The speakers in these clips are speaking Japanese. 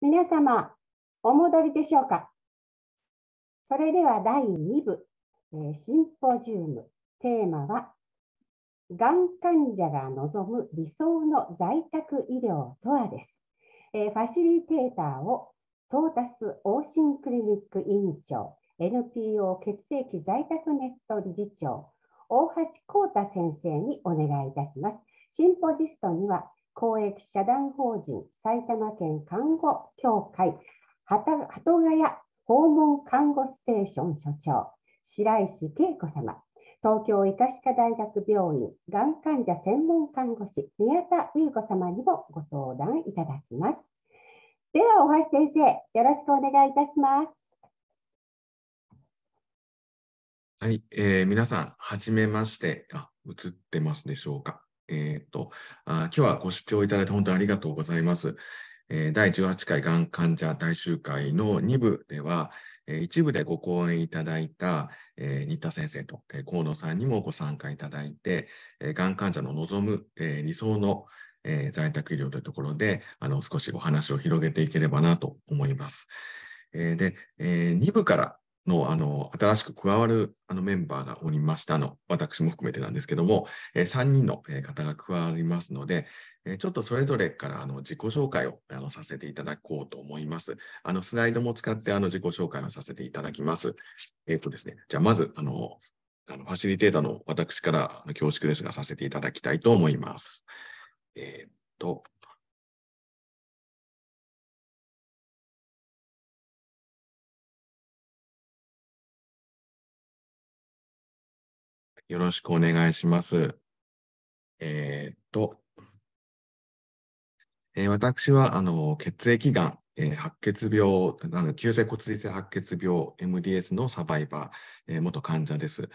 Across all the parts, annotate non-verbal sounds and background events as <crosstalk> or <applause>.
皆様、お戻りでしょうかそれでは第2部、えシンポジウム。テーマは、がん患者が望む理想の在宅医療とはです。えファシリテーターを、トータス往診クリニック委員長、NPO 血液在宅ネット理事長、大橋幸太先生にお願いいたします。シンポジストには、公益社団法人埼玉県看護協会鳩ヶ谷訪問看護ステーション所長白石恵子様東京医科歯科大学病院がん患者専門看護師宮田優子様にもご登壇いただきますでは大橋先生よろしくお願いいたしますはい、えー、皆さんはじめましてあ映ってますでしょうかえー、っとあ、今日はご視聴いただいて本当にありがとうございます。えー、第18回がん患者大集会の2部では、えー、一部でご講演いただいた、えー、新田先生と、えー、河野さんにもご参加いただいて、えー、がん患者の望む、えー、理想の、えー、在宅医療というところであの少しお話を広げていければなと思います。えー、で、えー、2部からのあの新しく加わるあのメンバーがおりましたの私も含めてなんですけども、えー、3人の方が加わりますので、えー、ちょっとそれぞれからあの自己紹介をあのさせていただこうと思います。あのスライドも使ってあの自己紹介をさせていただきます。えっ、ー、とですね、じゃあまずあのあのファシリテーターの私から恐縮ですがさせていただきたいと思います。えっ、と、よろしくお願いします。えー、っと、えー、私はあの血液がん、えー、白血病、あの急性骨髄性白血病 MDS のサバイバー、え元患者です。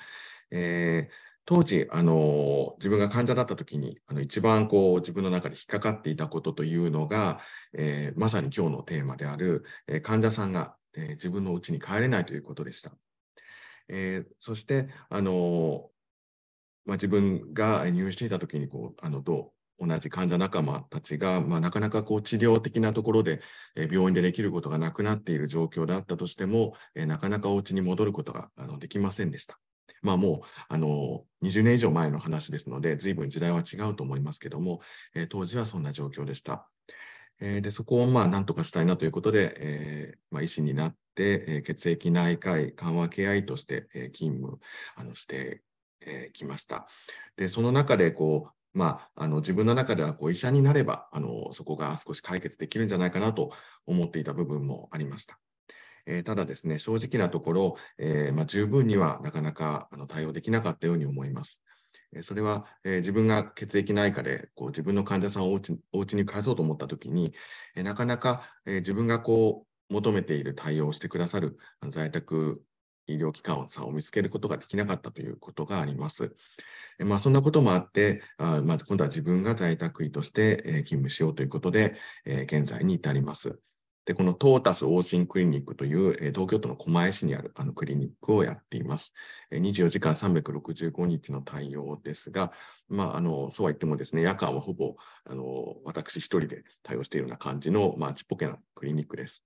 え当時、あの自分が患者だった時にあの一番こう自分の中で引っかかっていたことというのが、えまさに今日のテーマである、え患者さんが、え自分の家に帰れないということでした。えー、そして、あのまあ、自分が入院していた時にこうあのどう同じ患者仲間たちが、まあ、なかなかこう治療的なところで、病院でできることがなくなっている状況であったとしても、なかなかお家に戻ることができませんでした。まあ、もうあの20年以上前の話ですので、随分時代は違うと思いますけども、当時はそんな状況でした。でそこをまあ何とかしたいなということで、えまあ、医師になって、え血液内科医緩和ケア医として、え勤務あのしてえきました。でその中でこう、まあ、あの自分の中ではこう医者になればあのそこが少し解決できるんじゃないかなと思っていた部分もありました。えー、ただですね、正直なところ、えー、まあ、十分にはなかなかあの対応できなかったように思います。えそれは、えー、自分が血液内科でこう自分の患者さんをお家お家に返そうと思った時に、えなかなか、え自分がこう求めている対応をしてくださる在宅医療機関さを見つけることができなかったということがあります。まあ、そんなこともあって、あまず今度は自分が在宅医として勤務しようということで、現在に至ります。で、このトータス往診クリニックという、東京都の狛江市にあるあのクリニックをやっています。24時間365日の対応ですが、まあ、あの、そうは言ってもですね、夜間はほぼ、あの、私一人で対応しているような感じの、まあ、ちっぽけなクリニックです。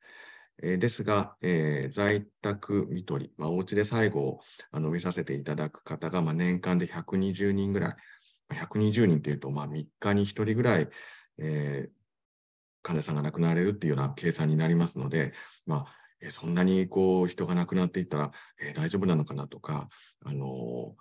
えですが、えー、在宅看取り、まあ、お家で最後をあの見させていただく方が、まあ、年間で120人ぐらい、120人というと、まあ、3日に1人ぐらい、えー、患者さんが亡くなられるっていうような計算になりますので、まあえー、そんなにこう人が亡くなっていったら、え大丈夫なのかなとか、あの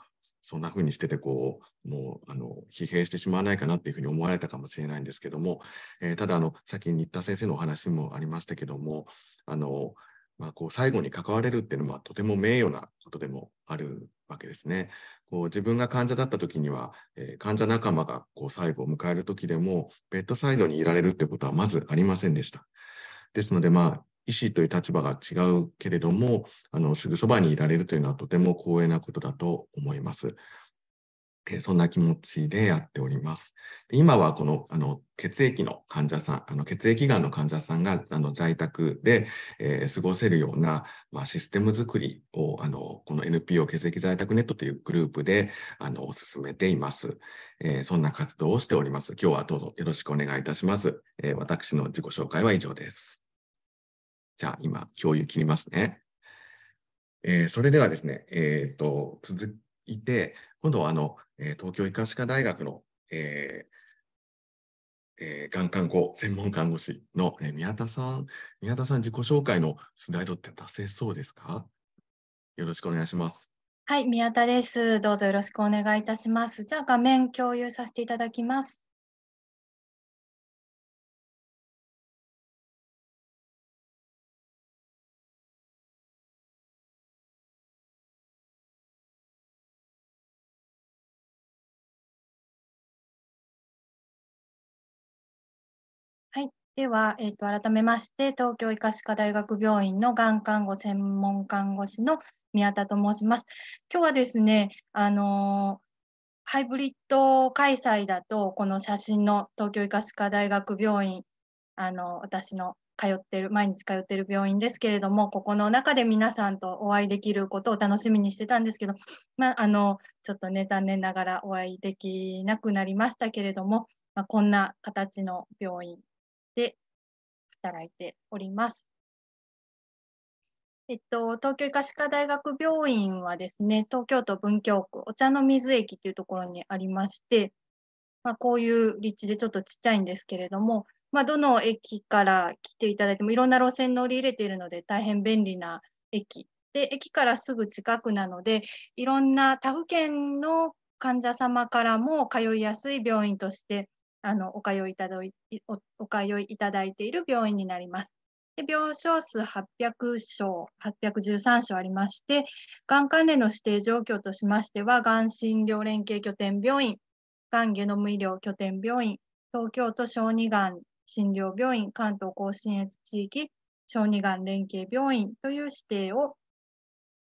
そんな風にしてて、こう、もう、あの、疲弊してしまわないかなっていうふうに思われたかもしれないんですけども、えー、ただ、あの、さっき新田先生のお話もありましたけども、あの、まあ、こう最後に関われるっていうのはとても名誉なことでもあるわけですね。こう自分が患者だった時には、えー、患者仲間がこう最後を迎える時でもベッドサイドにいられるってことはまずありませんでした。ですので、まあ、医師という立場が違うけれども、あのすぐそばにいられるというのはとても光栄なことだと思います。えそんな気持ちでやっております。で今はこのあの血液の患者さん、あの血液がんの患者さんがあの在宅で、えー、過ごせるような、まあ、システム作りをあのこの NPO 血液在宅ネットというグループであの進めています、えー、そんな活動をしております。今日はどうぞよろしくお願いいたします。えー、私の自己紹介は以上です。じゃあ今、共有切りますね。えー、それではですね、えーと、続いて、今度はあの、え東京医科歯科大学の、えーえー、がん看護専門看護師の、え宮田さん、宮田さん自己紹介のスライドって出せそうですかよろしくお願いします。はい、宮田です。どうぞよろしくお願いいたします。じゃあ画面共有させていただきます。では、えーと、改めまして東京医科歯科大学病院のがん看護専門看護師の宮田と申します。今日はですね、あのー、ハイブリッド開催だとこの写真の東京医科歯科大学病院あの私の通ってる毎日通ってる病院ですけれどもここの中で皆さんとお会いできることを楽しみにしてたんですけど、まあ、あのちょっとね残念ながらお会いできなくなりましたけれども、まあ、こんな形の病院で働いております。えっと、東京医科歯科大学病院はですね、東京都文京区、お茶の水駅というところにありまして、まあ、こういう立地でちょっとちっちゃいんですけれども、まあ、どの駅から来ていただいても、いろんな路線乗り入れているので、大変便利な駅。で、駅からすぐ近くなので、いろんな他府県の患者様からも通いやすい病院としてあのお通いいただいおお通いいただいている病院になります。で病床数800床、813床ありまして、がん関連の指定状況としましては、がん診療連携拠点病院、がんゲノム医療拠点病院、東京都小児がん診療病院、関東甲信越地域小児がん連携病院という指定を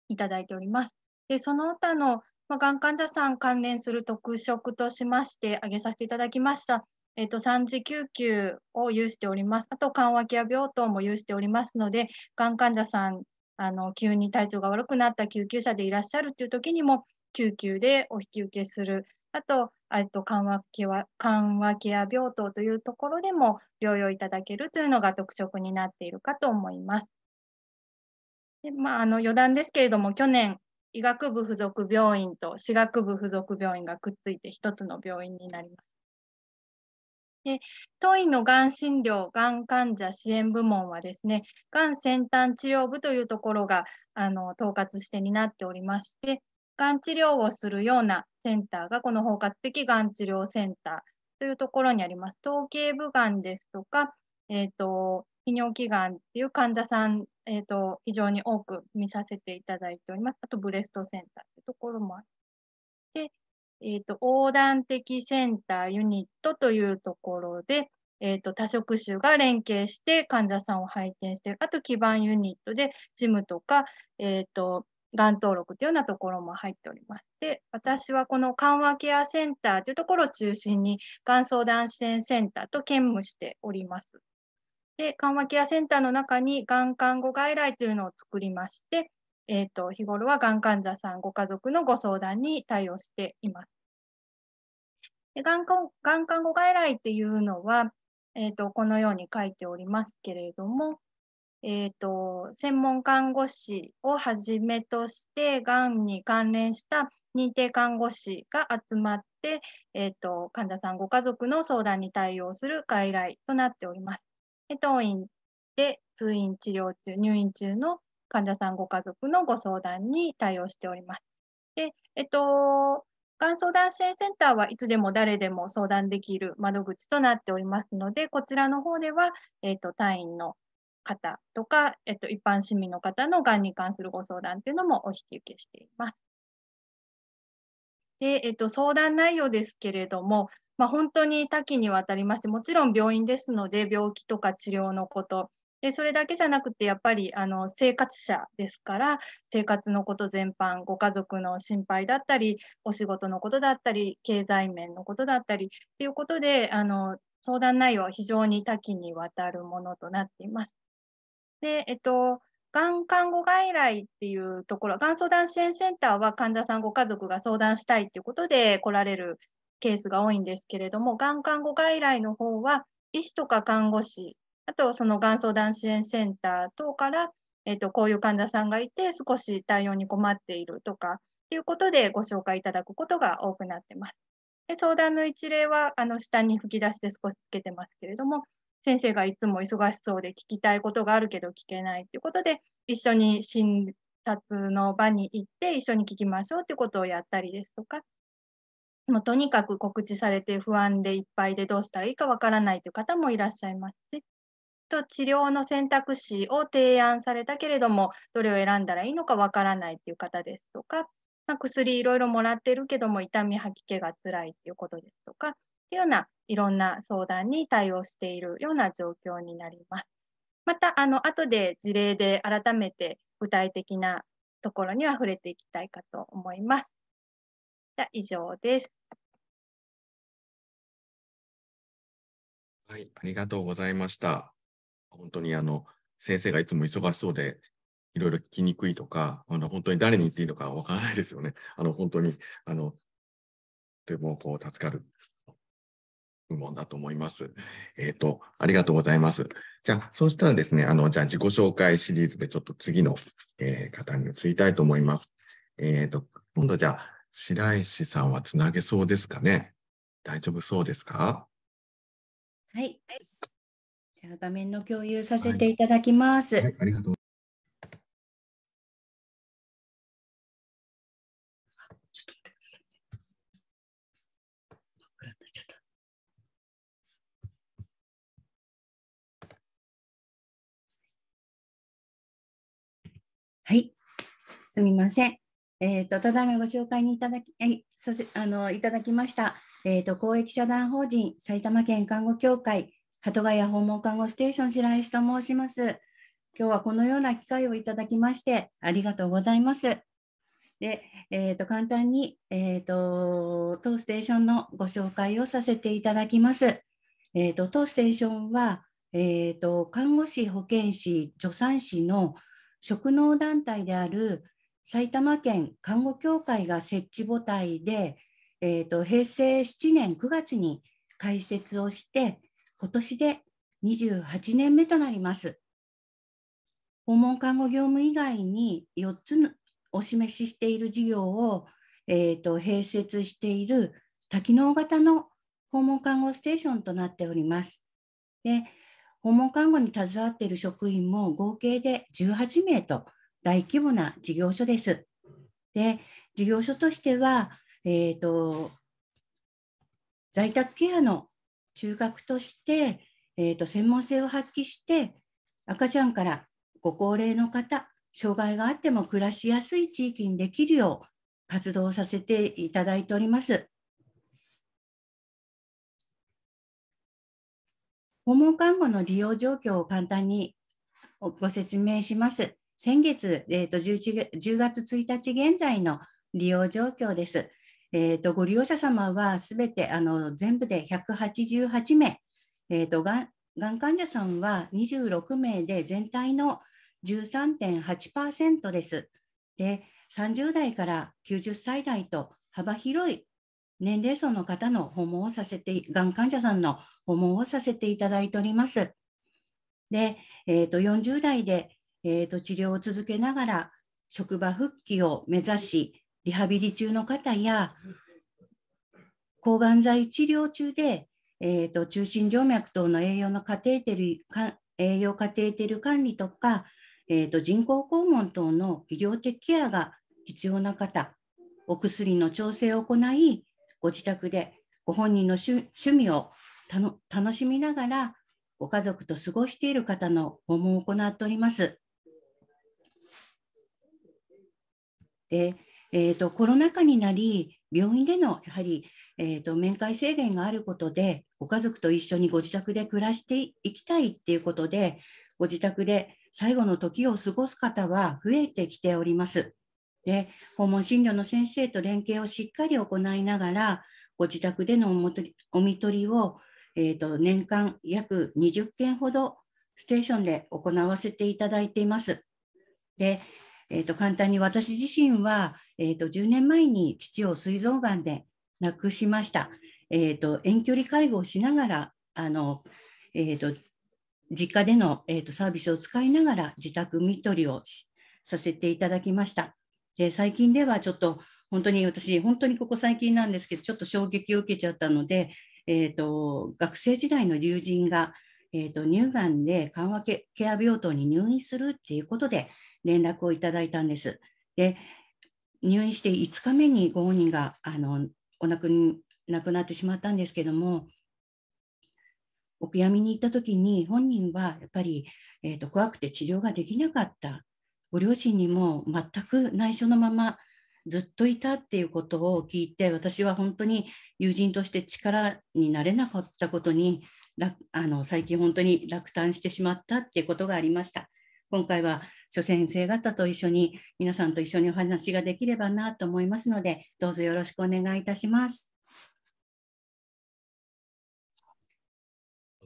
いただいております。でその他のまあ、がん患者さん関連する特色としまして挙げさせていただきました、えーと、3次救急を有しておりますあと緩和ケア病棟も有しておりますのでがん患者さんあの急に体調が悪くなった救急車でいらっしゃるという時にも救急でお引き受けするあとあと緩和ケア緩和ケア病棟というところでも療養いただけるというのが特色になっているかと思います。でまあ、あの余談ですけれども去年医学部附属病院と歯学部附属病院がくっついて一つの病院になります。で当院のがん診療がん患者支援部門はですねがん先端治療部というところがあの統括して担っておりましてがん治療をするようなセンターがこの包括的がん治療センターというところにあります。統計部がんですとか、えーと尿器がんっていう患者さん、えーと、非常に多く見させていただいております。あとブレストセンターというところもあって、えーと、横断的センターユニットというところで、えーと、と多職種が連携して患者さんを拝見している。あと基盤ユニットでジムとか、えー、とがん登録というようなところも入っております。で、私はこの緩和ケアセンターというところを中心に、がん相談支援センターと兼務しております。で、緩和ケアセンターの中に、がん看護外来というのを作りまして、えっ、ー、と、日頃はがん患者さん、ご家族のご相談に対応しています。でがんがん看護外来っていうのは、えっ、ー、と、このように書いておりますけれども、えっ、ー、と、専門看護師をはじめとして、がんに関連した認定看護師が集まって、えっ、と、患者さんご家族の相談に対応する外来となっております。で当院で通院治療中、入院中の患者さんご家族のご相談に対応しております。で、えっと、がん相談支援センターはいつでも誰でも相談できる窓口となっておりますので、こちらの方では、えっと、単位の方とか、えっと、一般市民の方のがんに関するご相談というのもお引き受けしています。で、えっと、相談内容ですけれども、まあ、本当に多岐にわたりましてもちろん病院ですので病気とか治療のことでそれだけじゃなくてやっぱりあの生活者ですから生活のこと全般ご家族の心配だったりお仕事のことだったり経済面のことだったりということであの相談内容は非常に多岐にわたるものとなっています。でえっとがん看護外来っていうところ、がん相談支援センターは患者さんご家族が相談したいということで来られるケースが多いんですけれども、がん看護外来の方は、医師とか看護師、あとそのがん相談支援センター等から、えーと、こういう患者さんがいて、少し対応に困っているとか、ということでご紹介いただくことが多くなってます。で相談の一例はあの下に吹き出して少しつけてますけれども、先生がいつも忙しそうで聞きたいことがあるけど聞けないということで、一緒に診察の場に行って一緒に聞きましょうということをやったりですとか、もうとにかく告知されて不安でいっぱいでどうしたらいいかわからないという方もいらっしゃいますし、と治療の選択肢を提案されたけれども、どれを選んだらいいのかわからないという方ですとか、まあ、薬いろいろもらってるけども痛み吐き気がつらいということですとか、っいうようないろんな相談に対応しているような状況になります。また、あの後で事例で改めて具体的なところには触れていきたいかと思います。じゃ以上です。はい、ありがとうございました。本当にあの先生がいつも忙しそうで、いろいろ聞きにくいとか、あの本当に誰に言っていいのかわからないですよね。あの本当にあのとてもこう助かる部門だと思います。えっ、ー、と、ありがとうございます。じゃあ、そうしたらですね、あの、じゃあ自己紹介シリーズでちょっと次の、えー、方に移りたいと思います。えっ、ー、と、今度じゃあ、白石さんはつなげそうですかね大丈夫そうですかはい。じゃあ画面の共有させていただきます。はいはい、ありがとう。はい。すみません。えーと、ただいまご紹介にいただきえさせあのいただきました、えーと、公益社団法人埼玉県看護協会鳩ヶ谷訪問看護ステーション白石と申します。今日はこのような機会をいただきましてありがとうございます。で、えーと、と簡単に、えー、と当ステーションのご紹介をさせていただきます。えー、と当ステーションは、えー、と看護師、保健師、助産師の職能団体である埼玉県看護協会が設置母体で、えーと、平成7年9月に開設をして今年で28年目となります訪問看護業務以外に4つのお示ししている事業を、えーと併設している多機能型の訪問看護ステーションとなっておりますで訪問看護に携わっている職員も合計で18名と大規模な事業所です。で、事業所としては、えっ、ー、と、在宅ケアの中核として、えーと、専門性を発揮して、赤ちゃんからご高齢の方、障害があっても暮らしやすい地域にできるよう活動させていただいております。訪問看護の利用状況を簡単にご説明します。先月、えーと、1 0月1日現在の利用状況です。えーと、ご利用者様はすべてあの全部で188名、えーとが、がん患者さんは26名で全体の13.8%です。で、30代から90歳代と幅広い年齢層の方の訪問をさせて、がん患者さんの訪問をさせていただいております。で、えーと40代でえーと、治療を続けながら職場復帰を目指しリハビリ中の方や抗がん剤治療中で、えーと、中心静脈等の栄養のカテーテル栄養カテーテル管理とか、えーと、と人工肛門等の医療的ケアが必要な方お薬の調整を行いご自宅でご本人の趣味を楽しみながらご家族と過ごしている方の訪問を行っております。で、えーと、コロナ禍になり病院でのやはり、えーと、面会制限があることでご家族と一緒にご自宅で暮らしていきたいっていうことでご自宅で最後の時を過ごす方は増えてきております。で訪問診療の先生と連携をしっかり行いながらご自宅でのおみとりを、えーと年間約20件ほどステーションで行わせていただいています。で、えーと、簡単に私自身は、えーと、10年前に父を膵臓がんで亡くしました。えーと、遠距離介護をしながらあの、えー、と実家での、えー、とサービスを使いながら自宅看取りをさせていただきました。で最近ではちょっと本当に私本当にここ最近なんですけどちょっと衝撃を受けちゃったので、えー、と学生時代の友人が、えー、と乳がんで緩和ケア病棟に入院するっていうことで連絡をいただいたんです。で入院して5日目にご本人があのお亡く亡くなってしまったんですけどもお悔やみに行った時に本人はやっぱり、えーと、怖くて治療ができなかったご両親にも全く内緒のままずっといたっていうことを聞いて私は本当に友人として力になれなかったことにあの最近本当に落胆してしまったっていうことがありました。今回は諸先生方と一緒に皆さんと一緒にお話ができればなと思いますのでどうぞよろしくお願いいたします。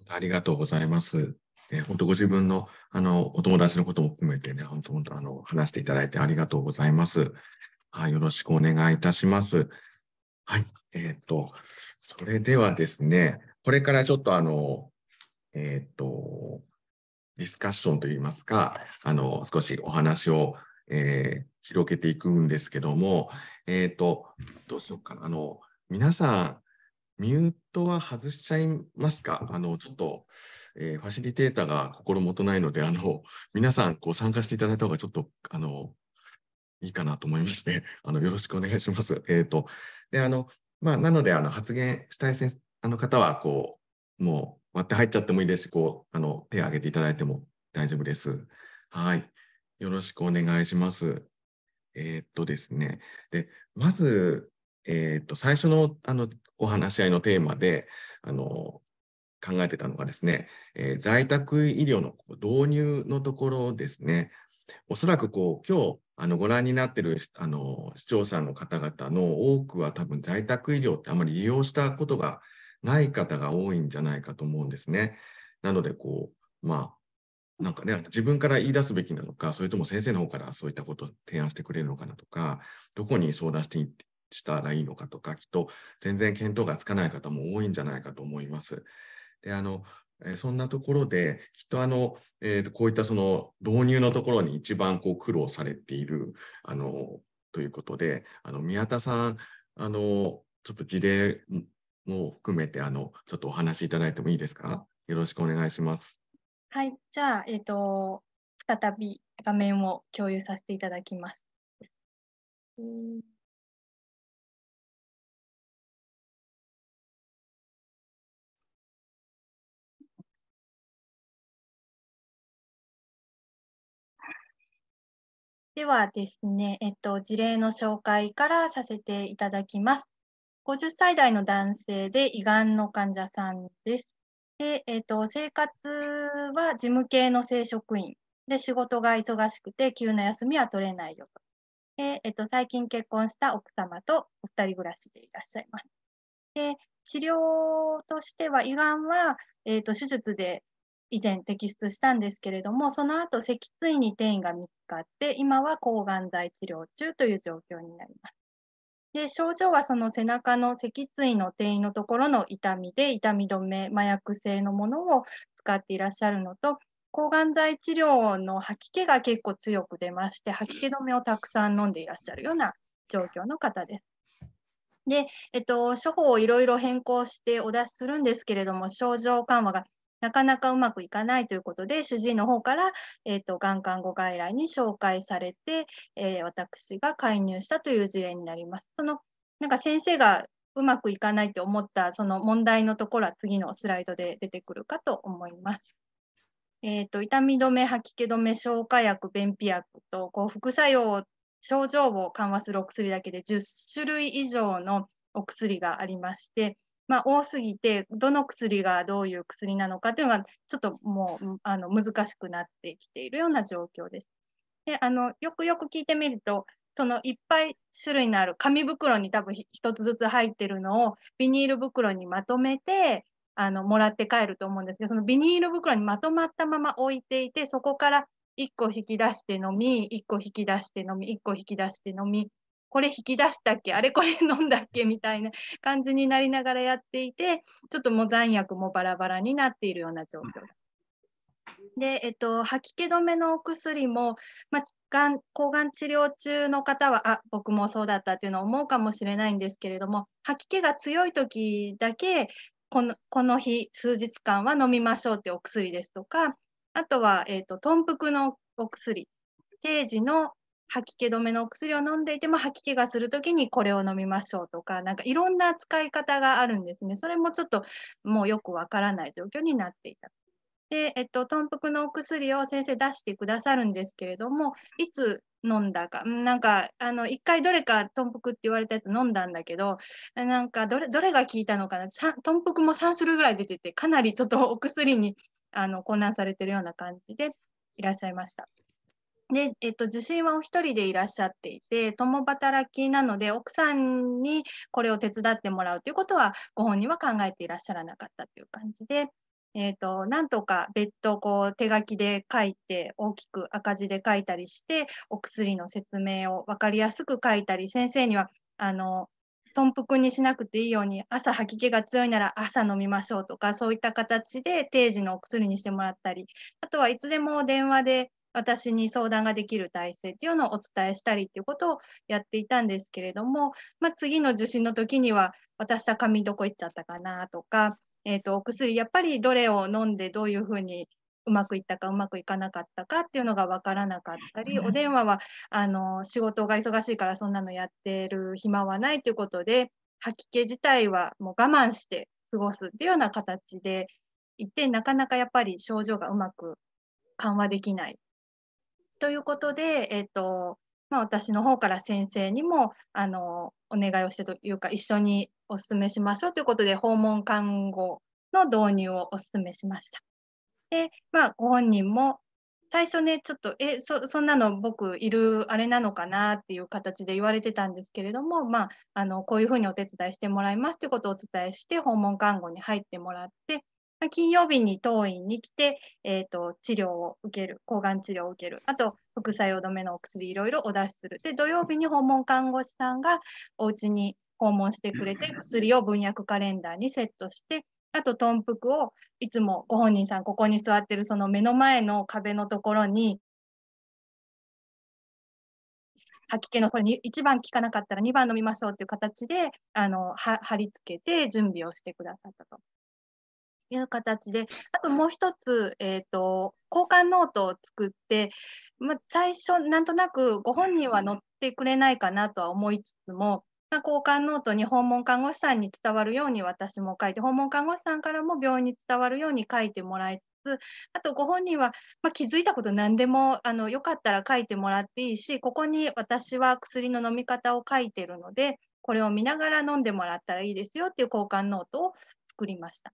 ありがとうございます。え本当ご自分のあのお友達のことも含めてね、本当本当あの話していただいてありがとうございます。はい、よろしくお願いいたします。はい、えっ、ー、とそれではですね、これからちょっとあのえっ、ー、とディスカッションといいますか、あの、少しお話を、えー、広げていくんですけども、えっ、ー、と、どうしようかな。あの、皆さん、ミュートは外しちゃいますかあの、ちょっと、えー、ファシリテーターが心もとないので、あの、皆さん、こう、参加していただいた方がちょっと、あの、いいかなと思いまして、あの、よろしくお願いします。えっ、ー、と、で、あの、まあ、なので、あの、発言したいあの方は、こう、もう、割って入っちゃってもいいですし、こう、あの、手を挙げていただいても大丈夫です。はい。よろしくお願いします。えー、っとですね。で、まず、えー、っと、最初の、あの、お話し合いのテーマで、あの、考えてたのがですね、えー、在宅医療の導入のところですね。おそらくこう、今日、あのご覧になってるあの視聴者の方々の多くは多分在宅医療ってあまり利用したことがない方が多いんじゃないかと思うんですね。なのでこう、まあ、なんかね、自分から言い出すべきなのか、それとも先生の方からそういったことを提案してくれるのかなとか、どこに相談していってしたらいいのかとか、きっと全然見当がつかない方も多いんじゃないかと思います。であのえそんなところで、きっとあの、えー、こういったその導入のところに一番こう苦労されているあのということで、あの宮田さんあの、ちょっと事例も含めてあのちょっとお話しいただいてもいいですかよろしくお願いします。はい、じゃあ、えーと再び画面を共有させていただきます。ではですね、えっと、事例の紹介からさせていただきます。50歳代の男性で胃がんの患者さんです。で、えーと、生活は事務系の正職員で仕事が忙しくて急な休みは取れないよと。でえーと、最近結婚した奥様とお二人暮らしでいらっしゃいます。で治療としては胃がんは、えーと、と手術で以前摘出したんですけれどもその後脊椎に転移が見つかって今は抗がん剤治療中という状況になります。で症状はその背中の脊椎の転移のところの痛みで痛み止め麻薬性のものを使っていらっしゃるのと抗がん剤治療の吐き気が結構強く出まして吐き気止めをたくさん飲んでいらっしゃるような状況の方です。で、えっと、処方をいろいろ変更してお出しするんですけれども症状緩和がなかなかうまくいかないということで、主治医の方から、えーと、がん看護外来に紹介されて、えー、私が介入したという事例になります。そのなんか先生がうまくいかないと思ったその問題のところは次のスライドで出てくるかと思います。えーと痛み止め、吐き気止め、消化薬、便秘薬とこう副作用、症状を緩和するお薬だけで10種類以上のお薬がありまして、まあ、多すぎてどの薬がどういう薬なのかというのがちょっともうあの難しくなってきているような状況です。であのよくよく聞いてみるとそのいっぱい種類のある紙袋に多分1つずつ入ってるのをビニール袋にまとめてあのもらって帰ると思うんですけどそのビニール袋にまとまったまま置いていてそこから1個引き出して飲み1個引き出して飲み1個引き出して飲みこれ引き出したっけあれこれ飲んだっけみたいな感じになりながらやっていてちょっともう残薬もバラバラになっているような状況で、えっと、吐き気止めのお薬も、まあ、がん抗がん治療中の方はあ僕もそうだったっていうのを思うかもしれないんですけれども吐き気が強い時だけこのこの日数日間は飲みましょうってお薬ですとかあとは、えっと、頓豚腹のお薬定時の吐き気止めのお薬を飲んでいても吐き気がする時にこれを飲みましょうとかなんかいろんな使い方があるんですねそれもちょっともうよくわからない状況になっていた。で、えっと、豚腹のお薬を先生出してくださるんですけれどもいつ飲んだかなんかあの1回どれか豚腹って言われたやつ飲んだんだけどなんかどれどれが効いたのかな豚腹も3種類ぐらい出ててかなりちょっとお薬にあの混乱されてるような感じでいらっしゃいました。で、えっと、受診はお一人でいらっしゃっていて、共働きなので、奥さんにこれを手伝ってもらうということは、ご本人は考えていらっしゃらなかったという感じで、えっ、と、なんとか別途こう手書きで書いて、大きく赤字で書いたりして、お薬の説明を分かりやすく書いたり、先生には、あの、豚腹にしなくていいように、朝吐き気が強いなら朝飲みましょうとか、そういった形で定時のお薬にしてもらったり、あとはいつでも電話で私に相談ができる体制っていうのをお伝えしたりっていうことをやっていたんですけれども、まあ、次の受診の時には私は髪どこ行っちゃったかなとか、えー、とお薬やっぱりどれを飲んでどういうふうにうまくいったかうまくいかなかったかっていうのが分からなかったり、お電話はあの仕事が忙しいからそんなのやってる暇はないということで吐き気自体はもう我慢して過ごすっていうような形でいてなかなかやっぱり症状がうまく緩和できないということで、えーとまあ、私の方から先生にもあのお願いをしてというか一緒にお勧めしましょうということで訪問看護の導入をお勧めしました。でまあ、ご本人も最初ねちょっとえそそんなの僕いるあれなのかなっていう形で言われてたんですけれども、まあ、あのこういうふうにお手伝いしてもらいますということをお伝えして訪問看護に入ってもらって金曜日に当院に来て、えーと、治療を受ける、抗がん治療を受ける、あと副作用止めのお薬いろいろお出しする。で、土曜日に訪問看護師さんがお家に訪問してくれて、薬を分薬カレンダーにセットして、あと、豚腹をいつもご本人さん、ここに座ってるその目の前の壁のところに、吐き気のこれに1番効かなかったら2番飲みましょうっていう形であの貼り付けて準備をしてくださったと。いう形で、あともう一つ、えーと、交換ノートを作って、まあ、最初、なんとなくご本人は載ってくれないかなとは思いつつも、まあ、交換ノートに訪問看護師さんに伝わるように私も書いて、訪問看護師さんからも病院に伝わるように書いてもらいつつ、あとご本人は、まあ、気づいたこと何でもあのよかったら書いてもらっていいし、ここに私は薬の飲み方を書いてるので、これを見ながら飲んでもらったらいいですよっていう交換ノートを作りました。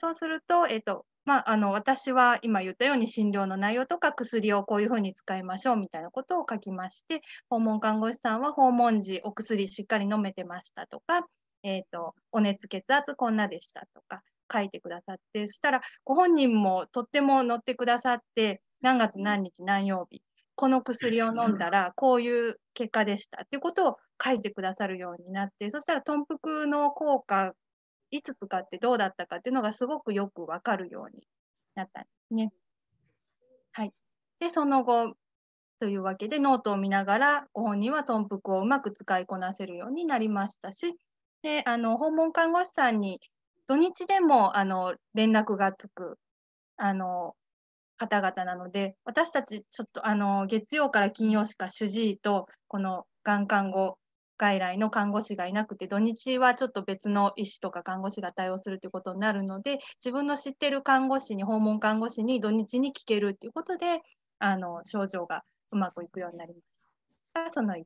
そうすると、えっ、ー、と、まあ、あの私は今言ったように診療の内容とか薬をこういうふうに使いましょうみたいなことを書きまして訪問看護師さんは訪問時お薬しっかり飲めてましたとか、えーと、お熱血圧こんなでしたとか書いてくださってしたらご本人もとっても乗ってくださって何月何日何曜日この薬を飲んだらこういう結果でしたっていうことを書いてくださるようになってそしたら豚腹の効果いつ使ってどうだったかっていうのがすごくよくわかるようになったんですね。はい。で、その後、というわけでノートを見ながらご本人は豚腹をうまく使いこなせるようになりましたしであの訪問看護師さんに土日でもあの連絡がつくあの方々なので私たちちょっとあの月曜から金曜しか主治医とこのがん看護外来の看護師がいなくて土日はちょっと別の医師とか看護師が対応するということになるので自分の知ってる看護師に訪問看護師に土日に聞けるということであの症状がうまくいくようになります。その1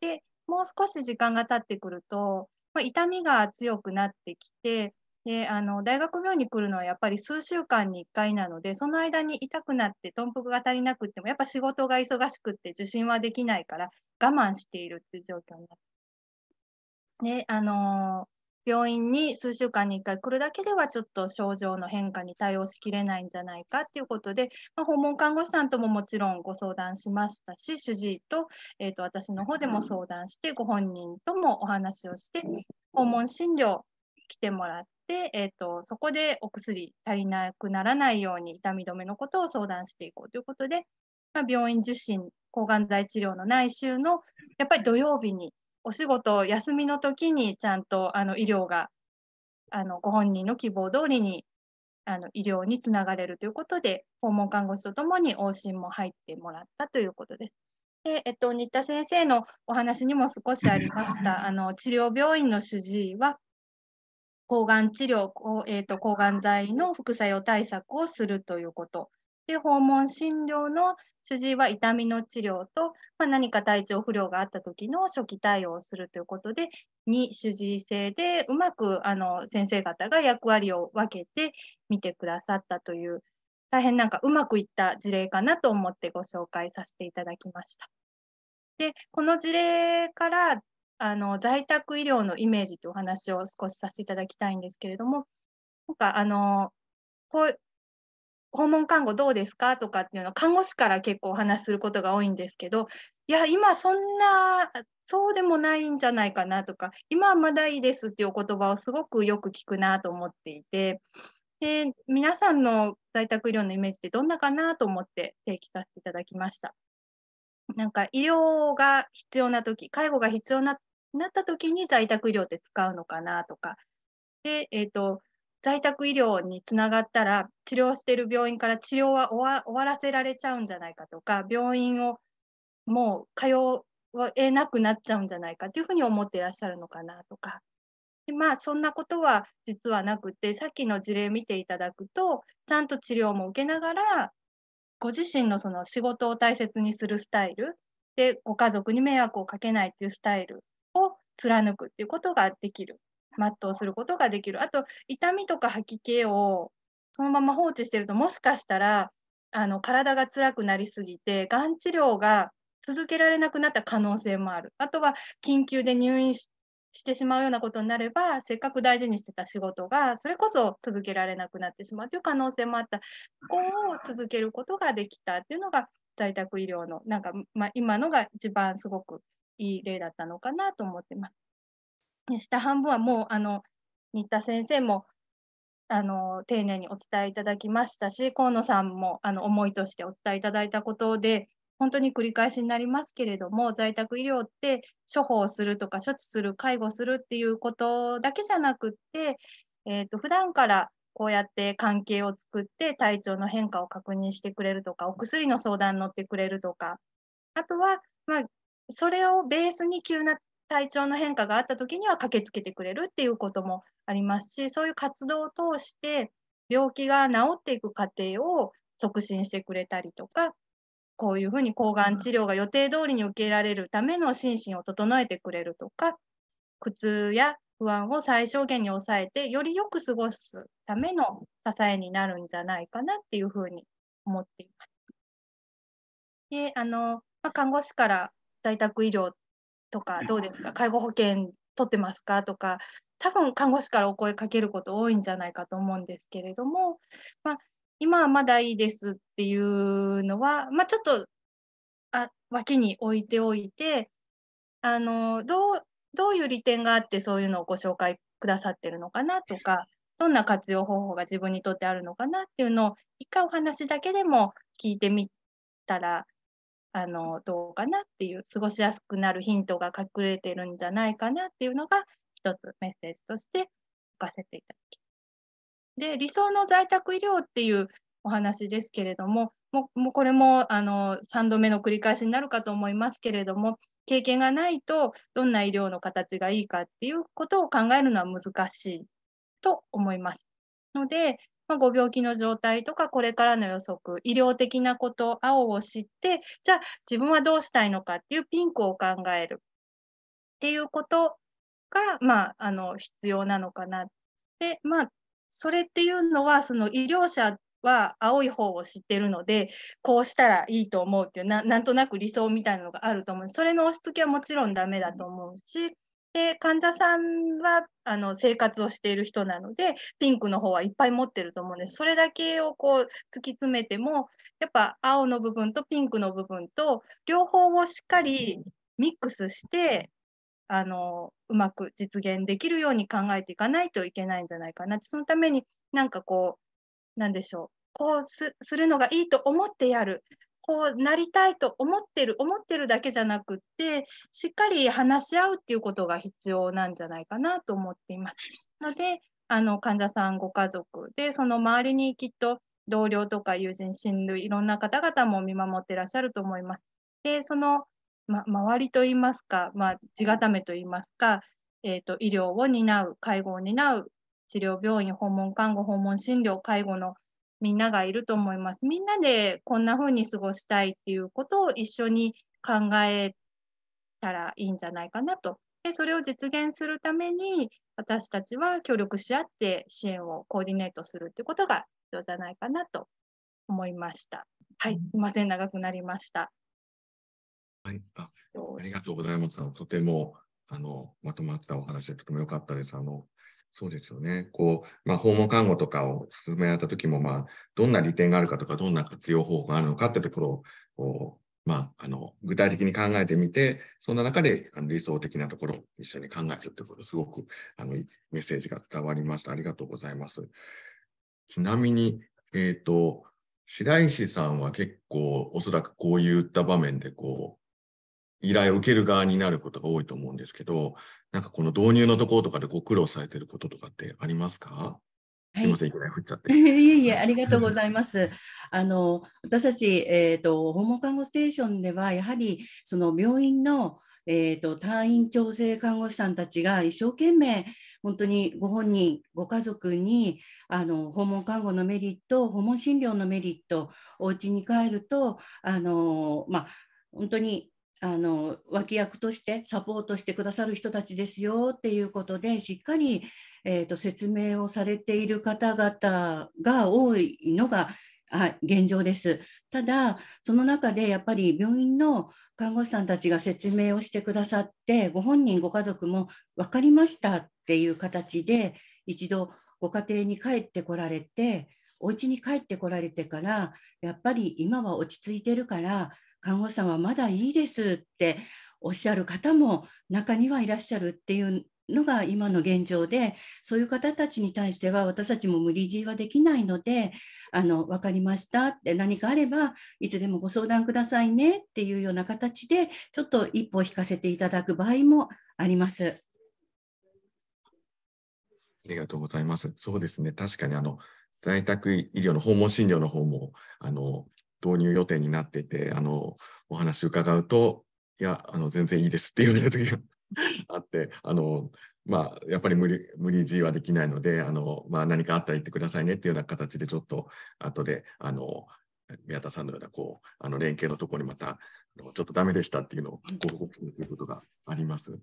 でもう少し時間が経ってくると、ま痛みが強くなってきてであの大学病に来るのはやっぱり数週間に1回なのでその間に痛くなって頓服が足りなくてもやっぱ仕事が忙しくって受診はできないから我慢しているっていう状況になってあの病院に数週間に1回来るだけではちょっと症状の変化に対応しきれないんじゃないかっていうことで、まあ、訪問看護師さんとももちろんご相談しましたし主治医と,、えー、と私の方でも相談してご本人ともお話をして訪問診療来てもらっ、えーと、そこでお薬足りなくならないように痛み止めのことを相談していこうということで、まあ、病院受診抗がん剤治療の内週のやっぱり土曜日にお仕事休みの時にちゃんとあの医療があのご本人の希望通りにあの医療につながれるということで訪問看護師とともに往診も入ってもらったということです。でえっと、新田先生のお話にも少しありました <laughs> あの治療病院の主治医は抗がん治療、えーと、抗がん剤の副作用対策をするということ。で、訪問診療の主治医は痛みの治療と、まあ、何か体調不良があった時の初期対応をするということで、2主治医制でうまくあの先生方が役割を分けて見てくださったという、大変なんかうまくいった事例かなと思ってご紹介させていただきました。で、この事例からあの在宅医療のイメージというお話を少しさせていただきたいんですけれども、なんかあのこう訪問看護どうですかとかっていうのは看護師から結構お話しすることが多いんですけどいや今そんなそうでもないんじゃないかなとか今はまだいいですっていうお言葉をすごくよく聞くなと思っていてで皆さんの在宅医療のイメージってどんなかなと思って提起させていただきました。なんか医療が必要な時介護が必要ななった時に在宅医療って使うのかなとか、で、えっ、ー、と、在宅医療につながったら、治療してる病院から治療は終わらせられちゃうんじゃないかとか、病院をもう通えなくなっちゃうんじゃないかというふうに思っていらっしゃるのかなとか。でまあ、そんなことは実はなくて、さっきの事例見ていただくと、ちゃんと治療も受けながら、ご自身のその仕事を大切にするスタイルで、ご家族に迷惑をかけないっていうスタイル貫くっていうことができる全うすることができるあと痛みとか吐き気をそのまま放置してるともしかしたらあの体が辛くなりすぎてがん治療が続けられなくなった可能性もあるあとは緊急で入院してしまうようなことになればせっかく大事にしてた仕事がそれこそ続けられなくなってしまうという可能性もあったここを続けることができたっていうのが在宅医療のなんか、まあ、今のが一番すごくいい例だったのかなと思ってます。で下半分はもうあの新田先生もあの丁寧にお伝えいただきましたし河野さんもあの思いとしてお伝えいただいたことで本当に繰り返しになりますけれども在宅医療って処方するとか処置する介護するっていうことだけじゃなくって、えーと、と普段からこうやって関係を作って体調の変化を確認してくれるとかお薬の相談に乗ってくれるとかあとは、まあ、それをベースに急な体調の変化があった時には駆けつけてくれるっていうこともありますしそういう活動を通して病気が治っていく過程を促進してくれたりとかこういうふうに抗がん治療が予定通りに受けられるための心身を整えてくれるとか苦痛や不安を最小限に抑えてよりよく過ごすための支えになるんじゃないかなっていうふうに思っています。であのまあ、看護師から在宅医療とかどうですか介護保険取ってますかとか多分看護師からお声かけること多いんじゃないかと思うんですけれども、まあ、今はまだいいですっていうのは、まあ、ちょっとあ脇に置いておいてあのどうどういう利点があってそういうのをご紹介くださってるのかなとかどんな活用方法が自分にとってあるのかなっていうのを一回お話だけでも聞いてみたらあのどうかなっていう過ごしやすくなるヒントが隠れてるんじゃないかなっていうのが一つメッセージとして置かせていただきで理想の在宅医療っていうお話ですけれどももうこれもあの3度目の繰り返しになるかと思いますけれども経験がないとどんな医療の形がいいかっていうことを考えるのは難しいと思います。のでまあ、ご病気の状態とかこれからの予測医療的なこと青を知ってじゃあ自分はどうしたいのかっていうピンクを考えるっていうことが、まあ、あの必要なのかなで、まあ、それっていうのはその医療者は青い方を知ってるのでこうしたらいいと思うっていうなんとなく理想みたいなのがあると思うそれの押し付けはもちろんダメだと思うしで患者さんはあの生活をしている人なのでピンクの方はいっぱい持ってると思うんですそれだけをこう突き詰めてもやっぱ青の部分とピンクの部分と両方をしっかりミックスしてあのうまく実現できるように考えていかないといけないんじゃないかなってそのためになんかこうなんでしょうこうするのがいいと思ってやるこうなりたいと思ってる思ってるだけじゃなくってしっかり話し合うっていうことが必要なんじゃないかなと思っていますのであの患者さんご家族でその周りにきっと同僚とか友人親類いろんな方々も見守ってらっしゃると思います。でその、ま、周りといいますか、まあ、地固めといいますか、えーと、医療を担う介護を担う治療病院訪問看護訪問診療介護のみんながいると思います。みんなでこんな風に過ごしたいっていうことを一緒に考えたらいいんじゃないかなと。でそれを実現するために私たちは協力し合って支援をコーディネートするってことが必要じゃないかなと思いました。はい、すみません、長くなりました。はい、あありがとうございます。とてもあのまとまったお話でとても良かったです。あのそうですよね。こう、まあ、訪問看護とかを進められた時も、まあ、どんな利点があるかとか、どんな活用方法があるのかってところを、こう、まあ、あの、具体的に考えてみて、そんな中であの理想的なところを一緒に考えるってこと、すごく、あの、メッセージが伝わりました。ありがとうございます。ちなみに、えっ、ー、と、白石さんは結構、おそらくこういった場面で、こう、依頼を受ける側になることが多いと思うんですけど、なんかこの導入のところとかでご苦労されてることとかってありますかすいません、いきなり振っちゃって。<laughs> いえいえ、ありがとうございます。あの私たち、えーと、訪問看護ステーションでは、やはりその病院のえーと退院調整看護師さんたちが一生懸命本当にご本人ご家族にあの訪問看護のメリット訪問診療のメリットお家に帰るとあの、まあ、本当にあの脇役としてサポートしてくださる人たちですよっていうことでしっかり、えーと、説明をされている方々が多いのがあ現状です。ただその中でやっぱり病院の看護師さんたちが説明をしてくださってご本人ご家族も分かりましたっていう形で一度ご家庭に帰ってこられてお家に帰ってこられてからやっぱり今は落ち着いてるから看護師さんはまだいいですっておっしゃる方も中にはいらっしゃるっていうのが今の現状でそういう方たちに対しては私たちも無理強いはできないのであの分かりましたって何かあればいつでもご相談くださいねっていうような形でちょっと一歩引かせていただく場合もあります。ありがとうございます。そうですね確かにあの在宅医療の訪問診療の方もあの導入予定になってて、あの、お話伺うと、いや、あの、全然いいですって言われる時が <laughs> あって、あの、まあ、やっぱり無理、無理強いはできないので、あの、まあ、何かあったら言ってくださいねっていうような形で、ちょっと、後で、あの、宮田さんのような、こう、あの、連携のところにまた、ちょっとダメでしたっていうのをご報告することがあります。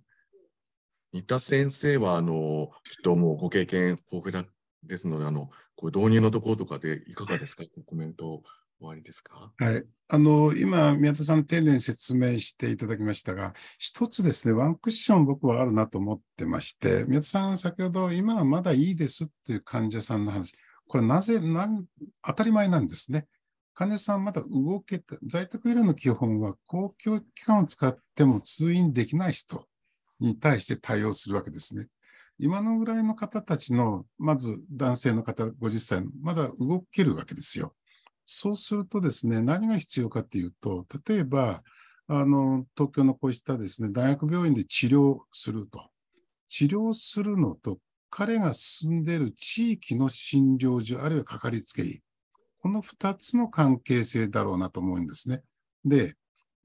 仁田先生は、あの、きっともうご経験豊富だですので、あの、これ導入のところとかでいかがですかうコメントを終わりですかはい。あの、今、宮田さん丁寧に説明していただきましたが、一つですね、ワンクッション僕はあるなと思ってまして、宮田さん、先ほど、今はまだいいですっていう患者さんの話、これなぜ、なん当たり前なんですね。患者さんまだ動けた、在宅医療の基本は公共機関を使っても通院できない人に対して対応するわけですね。今のぐらいの方たちの、まず男性の方50歳、まだ動けるわけですよ。そうするとですね、何が必要かっていうと、例えば、あの、東京のこうしたですね、大学病院で治療すると。治療するのと、彼が住んでいる地域の診療所、あるいはかかりつけ医。この2つの関係性だろうなと思うんですね。で、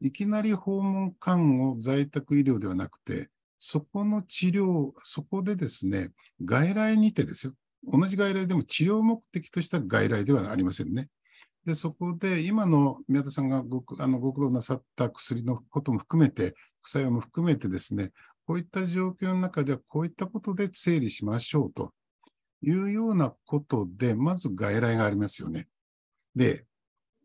いきなり訪問看護、在宅医療ではなくて、そこの治療、そこでですね、外来にてですよ。同じ外来でも治療目的とした外来ではありませんね。で、そこで今の宮田さんがごあのご苦労なさった薬のことも含めて、副作用も含めてですね、こういった状況の中ではこういったことで整理しましょうというようなことで、まず外来がありますよね。で、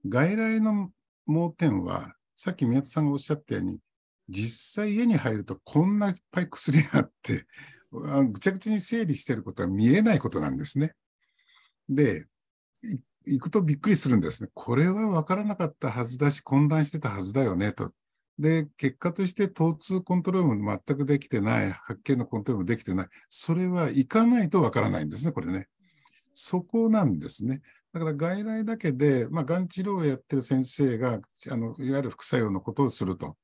外来の盲点は、さっき宮田さんがおっしゃったように、実際家に入るとこんないっぱい薬があって、ぐちゃぐちゃに整理してることは見えないことなんですね。で、一行くとびっくりするんですね。これは分からなかったはずだし、混乱してたはずだよねと。で、結果として疼痛コントロールも全くできてない、発見のコントロールもできてない。それは行かないと分からないんですね、これね。そこなんですね。だから外来だけで、まあ、がん治療をやってる先生が、あの、いわゆる副作用のことをすると。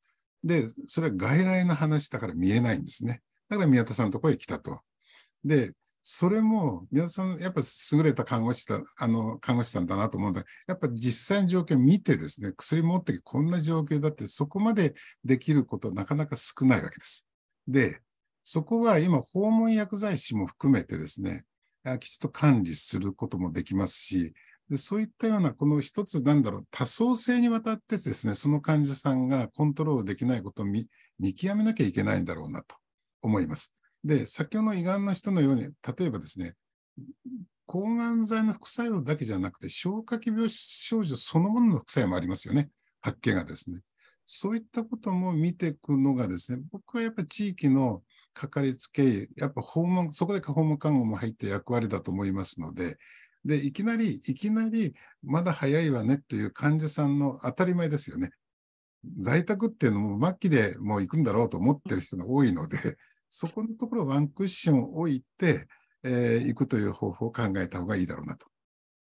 で、それは外来の話だから見えないんですね。だから宮田さんのところへ来たと。で、それも、さん、やっぱ優れた看護師あの、看護師さんだなと思うんだけど、やっぱ実際の状況を見てですね、薬持ってこんな状況だって、そこまでできることはなかなか少ないわけです。で、そこは今、訪問薬剤師も含めてですね、きちっと管理することもできますし、でそういったような、この一つ、なんだろう、多層性にわたってですね、その患者さんがコントロールできないことを見見極めなきゃいけないんだろうなと思います。で、先ほどの胃がんの人のように、例えばですね、抗がん剤の副作用だけじゃなくて、消化器病症状そのものの副作用もありますよね、発見がですね。そういったことも見ていくのがですね、僕はやっぱり地域のかかりつけ医、やっぱ訪問、そこで訪問看護も入って役割だと思いますので、で、いきなり、いきなり、まだ早いわねという患者さんの当たり前ですよね。在宅っていうのも末期でもう行くんだろうと思ってる人が多いので、そこのところワンクッションを置いて、えー、くという方法を考えた方がいいだろうなと。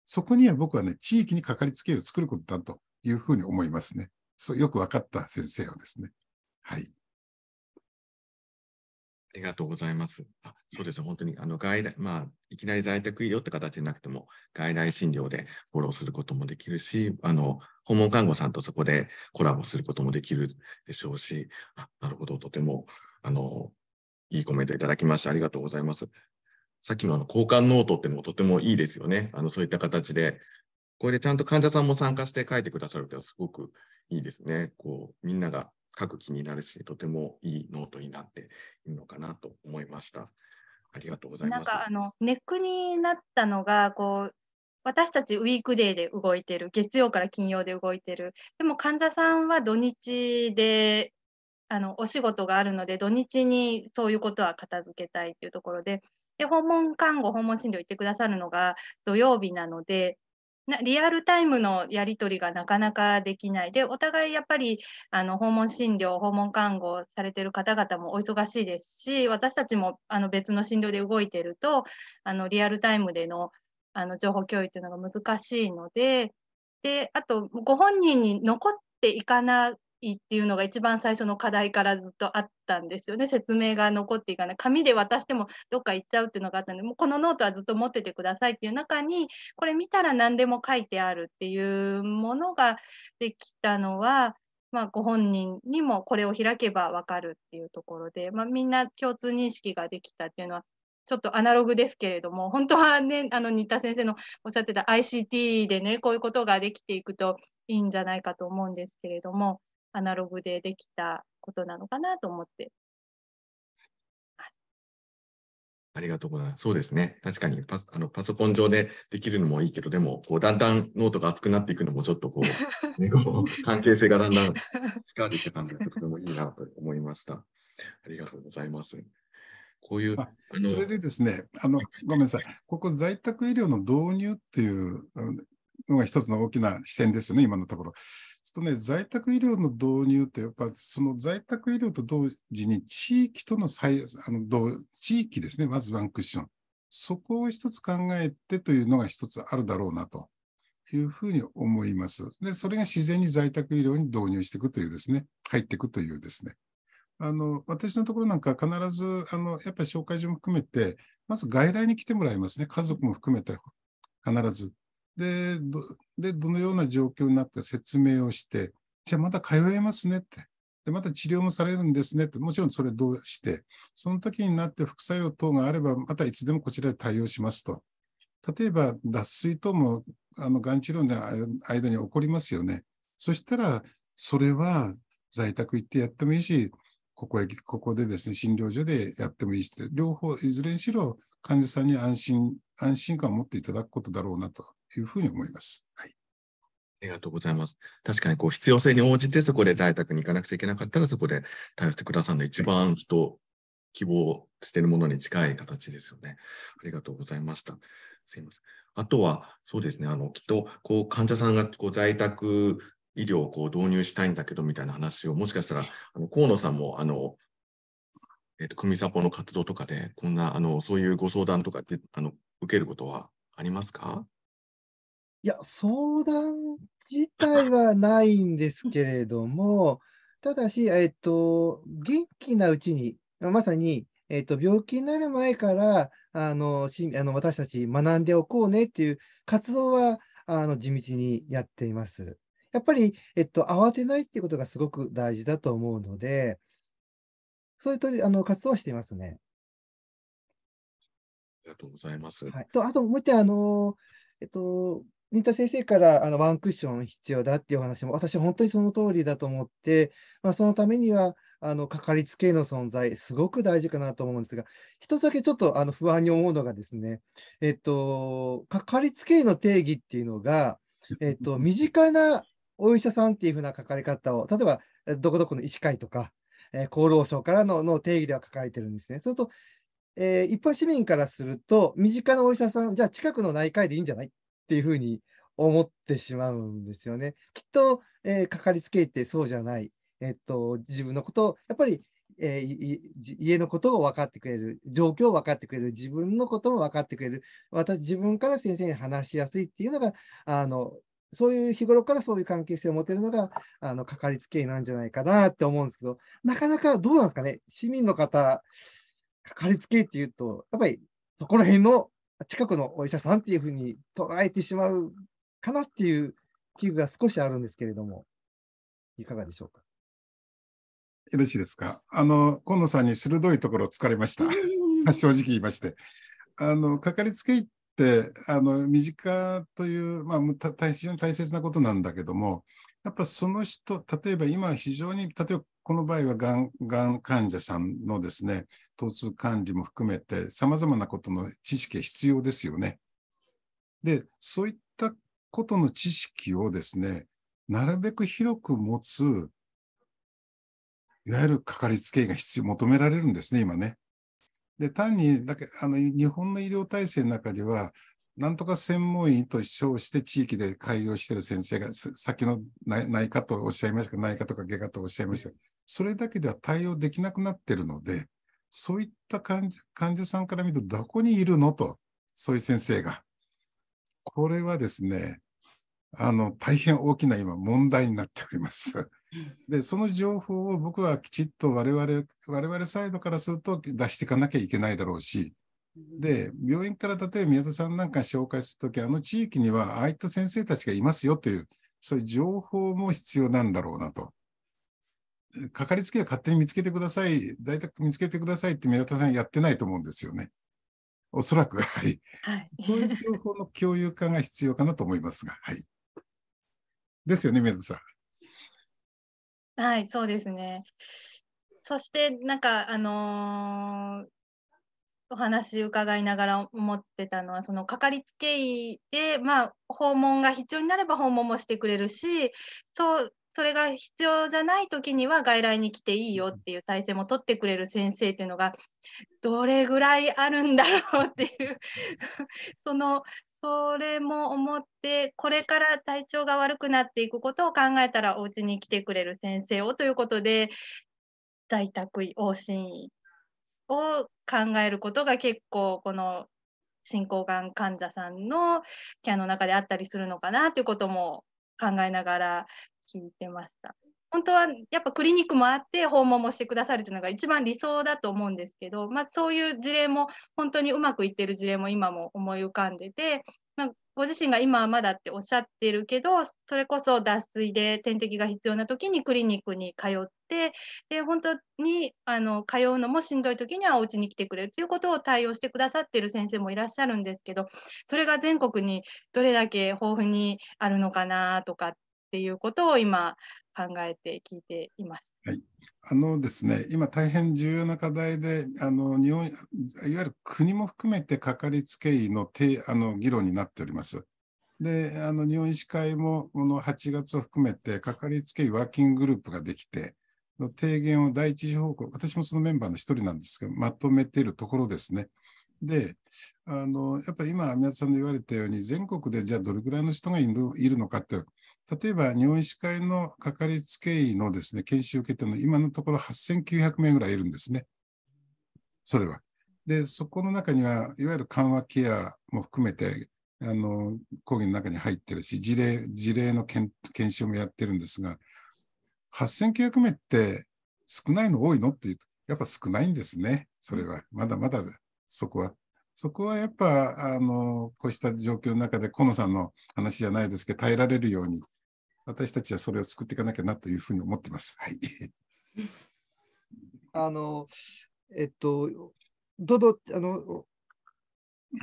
そこには僕はね、地域にかかりつけ医を作ることだというふうに思いますね。そうよく分かった先生をですね。はい。ありがとうございます。あそうです、本当にあの外来、まあ、いきなり在宅医療って形じゃなくても、外来診療でフォローすることもできるし、あの訪問看護さんとそこでコラボすることもできるでしょうし、あなるほど、とてもあのいいコメントいただきましてありがとうございます。さっきのあの交換ノートっていうのもとてもいいですよね。あのそういった形で、これでちゃんと患者さんも参加して書いてくださるってすごくいいですね。こうみんなが書く気になるし、とてもいいノートになっているのかなと思いました。ありがとうございます。なんかあのネックになったのがこう私たちウィークデーで動いてる月曜から金曜で動いてるでも患者さんは土日であのお仕事があるので土日にそういうことは片付けたいっていうところでで訪問看護訪問診療行ってくださるのが土曜日なのでなリアルタイムのやり取りがなかなかできないでお互いやっぱりあの訪問診療訪問看護されてる方々もお忙しいですし私たちもあの別の診療で動いてるとあのリアルタイムでのあの情報共有というのが難しいのでであとご本人に残っていかないいっていうのが一番最初の課題からずっとあったんですよね説明が残っていかない紙で渡してもどっか行っちゃうっていうのがあったのでもうこのノートはずっと持っててくださいっていう中にこれ見たら何でも書いてあるっていうものができたのは、まあ、ご本人にもこれを開けば分かるっていうところで、まあ、みんな共通認識ができたっていうのはちょっとアナログですけれども本当はねあの新田先生のおっしゃってた ICT でねこういうことができていくといいんじゃないかと思うんですけれどもアナログでできたことなのかなと思って。ありがとうございます。そうですね。確かにパあのパソコン上でできるのもいいけど、でもこうだんだんノートが熱くなっていくのもちょっとこう、<laughs> ね、こう関係性がだんだん近づいた感じがとてもいいなと思いました。ありがとうございます。こういう。まあ、それでですね、あの、ごめんなさい。ここ在宅医療の導入っていうのが一つの大きな視点ですよね、今のところ。っとね、在宅医療の導入って、やっぱその在宅医療と同時に地域との最あの、地域ですね、まずワンクッション。そこを一つ考えてというのが一つあるだろうなというふうに思います。で、それが自然に在宅医療に導入していくというですね、入っていくというですね。あの、私のところなんか必ず、あの、やっぱり紹介状も含めて、まず外来に来てもらいますね。家族も含めて、必ず。でどで、どのような状況になって説明をして、じゃあまた通えますねって。で、また治療もされるんですねって、もちろんそれどうして、その時になって副作用等があれば、またいつでもこちらで対応しますと。例えば、脱水等も、あの、がん治療の間に起こりますよね。そしたら、それは在宅行ってやってもいいし、ここへ、ここでですね、診療所でやってもいいし、両方、いずれにしろ患者さんに安心、安心感を持っていただくことだろうなと。いうふうに思います。はいありがとうございます。確かにこう必要性に応じて、そこで在宅に行かなくちゃいけなかったら、そこで対応してくださるの一番と希望しているものに近い形ですよね。ありがとうございました。すいません。あとは、そうですね、あのきっとこう患者さんがこう在宅医療をこう導入したいんだけどみたいな話を、もしかしたらあの河野さんもあのえーと、と組サポの活動とかで、こんなあのそういうご相談とかってあの受けることはありますかいや、相談自体はないんですけれども、<laughs> ただし、えっと、元気なうちに、まさに、えっと、病気になる前からあのしあの私たち学んでおこうねっていう活動はあの地道にやっています。やっぱり、えっと、慌てないっていうことがすごく大事だと思うので、そういうとあの活動はしていますね。ありがとうございます。はい、とあと、もう一点、あの、えっと、新田先生からあのワンクッション必要だっていうお話も、私、本当にその通りだと思って、まあ、そのためには、あのかかりつけ医の存在、すごく大事かなと思うんですが、一つだけちょっとあの不安に思うのがですね、えっと、かかりつけ医の定義っていうのが、えっと、身近なお医者さんっていうふうなかかり方を、例えば、どこどこの医師会とか、えー、厚労省からのの定義では書かれてるんですね。そうすると、えー、一般市民からすると、身近なお医者さん、じゃあ近くの内科医でいいんじゃないっていうふうに思ってしまうんですよね。きっと、えー、かかりつけ医ってそうじゃない、えっと、自分のことをやっぱり、えー、家のことを分かってくれる、状況を分かってくれる、自分のことも分かってくれる、私自分から先生に話しやすいっていうのが、あのそういう日頃からそういう関係性を持てるのがあのかかりつけ医なんじゃないかなって思うんですけど、なかなかどうなんですかね、市民の方、かかりつけ医っていうと、やっぱりそこら辺の近くのお医者さんっていうふうに捉えてしまうかなっていう危惧が少しあるんですけれども、いかがでしょうか。よろしいですか。あの、河野さんに鋭いところを疲れました。<laughs> 正直言いまして。あの、かかりつけ医って、あの、身近という、まあ、非常に大切なことなんだけども、やっぱその人、例えば今非常に、例えばこの場合はがんがん患者さんのですね、疼痛管理も含めて、さまざまなことの知識が必要ですよね。で、そういったことの知識をですね、なるべく広く持つ、いわゆるかかりつけ医が必要、求められるんですね、今ね。で、単にだけあの日本の医療体制の中では、なんとか専門医と称して地域で開業している先生が、さっきの内科とおっしゃいましたけど、内科とか外科とおっしゃいましたけど、それだけでは対応できなくなってるので、そういった患者患者さんから見ると、どこにいるのと、そういう先生が。これはですね、あの、大変大きな今問題になっております。で、その情報を僕はきちっと我々、我々サイドからすると出していかなきゃいけないだろうし、で、病院から例えば宮田さんなんか紹介するとき、あの地域にはああいった先生たちがいますよという、そういう情報も必要なんだろうなと。かかりつけは勝手に見つけてください、在宅見つけてくださいって宮田さんやってないと思うんですよね。おそらく、はい。はい、そういう情報の共有化が必要かなと思いますが、はい。ですよね、宮田さん。はい、そうですね。そして、なんか、あのーお話伺いながら思ってたのはそのかかりつけ医で、まあ、訪問が必要になれば訪問もしてくれるしそうそれが必要じゃない時には外来に来ていいよっていう体制も取ってくれる先生っていうのがどれぐらいあるんだろうっていう <laughs> そのそれも思ってこれから体調が悪くなっていくことを考えたらお家に来てくれる先生をということで在宅往診医を考えることが結構この進行がん患者さんのケアの中であったりするのかなということも考えながら聞いてました。本当はやっぱクリニックもあって訪問もしてくださるというのが一番理想だと思うんですけど、まあ、そういう事例も本当にうまくいってる事例も今も思い浮かんでて、まあ、ご自身が今はまだっておっしゃってるけどそれこそ脱水で点滴が必要な時にクリニックに通ってで本当にあの通うのもしんどい時にはお家に来てくれるということを対応してくださってる先生もいらっしゃるんですけどそれが全国にどれだけ豊富にあるのかなとかっていうことを今考えて聞いています。はい、あのですね、今大変重要な課題で、あの日本いわゆる国も含めてかかりつけ医のてあの議論になっております。で、あの日本医師会もこの8月を含めてかかりつけ医ワーキンググループができて、の提言を第一次報告、私もそのメンバーの一人なんですけど、まとめているところですね。で、あのやっぱり今、宮田さんの言われたように、全国でじゃあどれぐらいの人がいるのかって例えば日本医師会のかかりつけ医のですね、研修を受けての今のところ8900名ぐらいいるんですね。それは。で、そこの中には、いわゆる緩和ケアも含めて、あの、講義の中に入ってるし、事例、事例の研修もやってるんですが、8900名って少ないの多いのっていうと、やっぱ少ないんですね。それは。まだまだ、そこは。そこはやっぱ、あの、こうした状況の中で、河野さんの話じゃないですけど、耐えられるように私たちはそれを作っていかなきゃなというふうに思ってます。はい。<laughs> あの、えっと、どど、あの、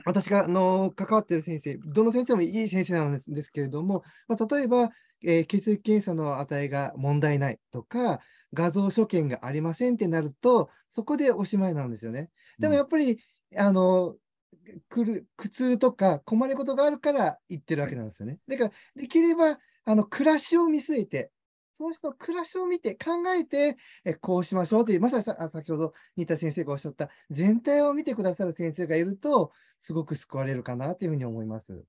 私があの関わっている先生、どの先生もいい先生なんですけれども、まあ、例えば、えー、血液検査の値が問題ないとか、画像所見がありませんってなると、そこでおしまいなんですよね。でもやっぱり、うん、あの苦痛とか困りごとがあるから言ってるわけなんですよね。だから、できればあの暮らしを見据えて、その人の暮らしを見て考えて、えこうしましょうという、まさにさ先ほど新田先生がおっしゃった、全体を見てくださる先生がいると、すごく救われるかなというふうに思います。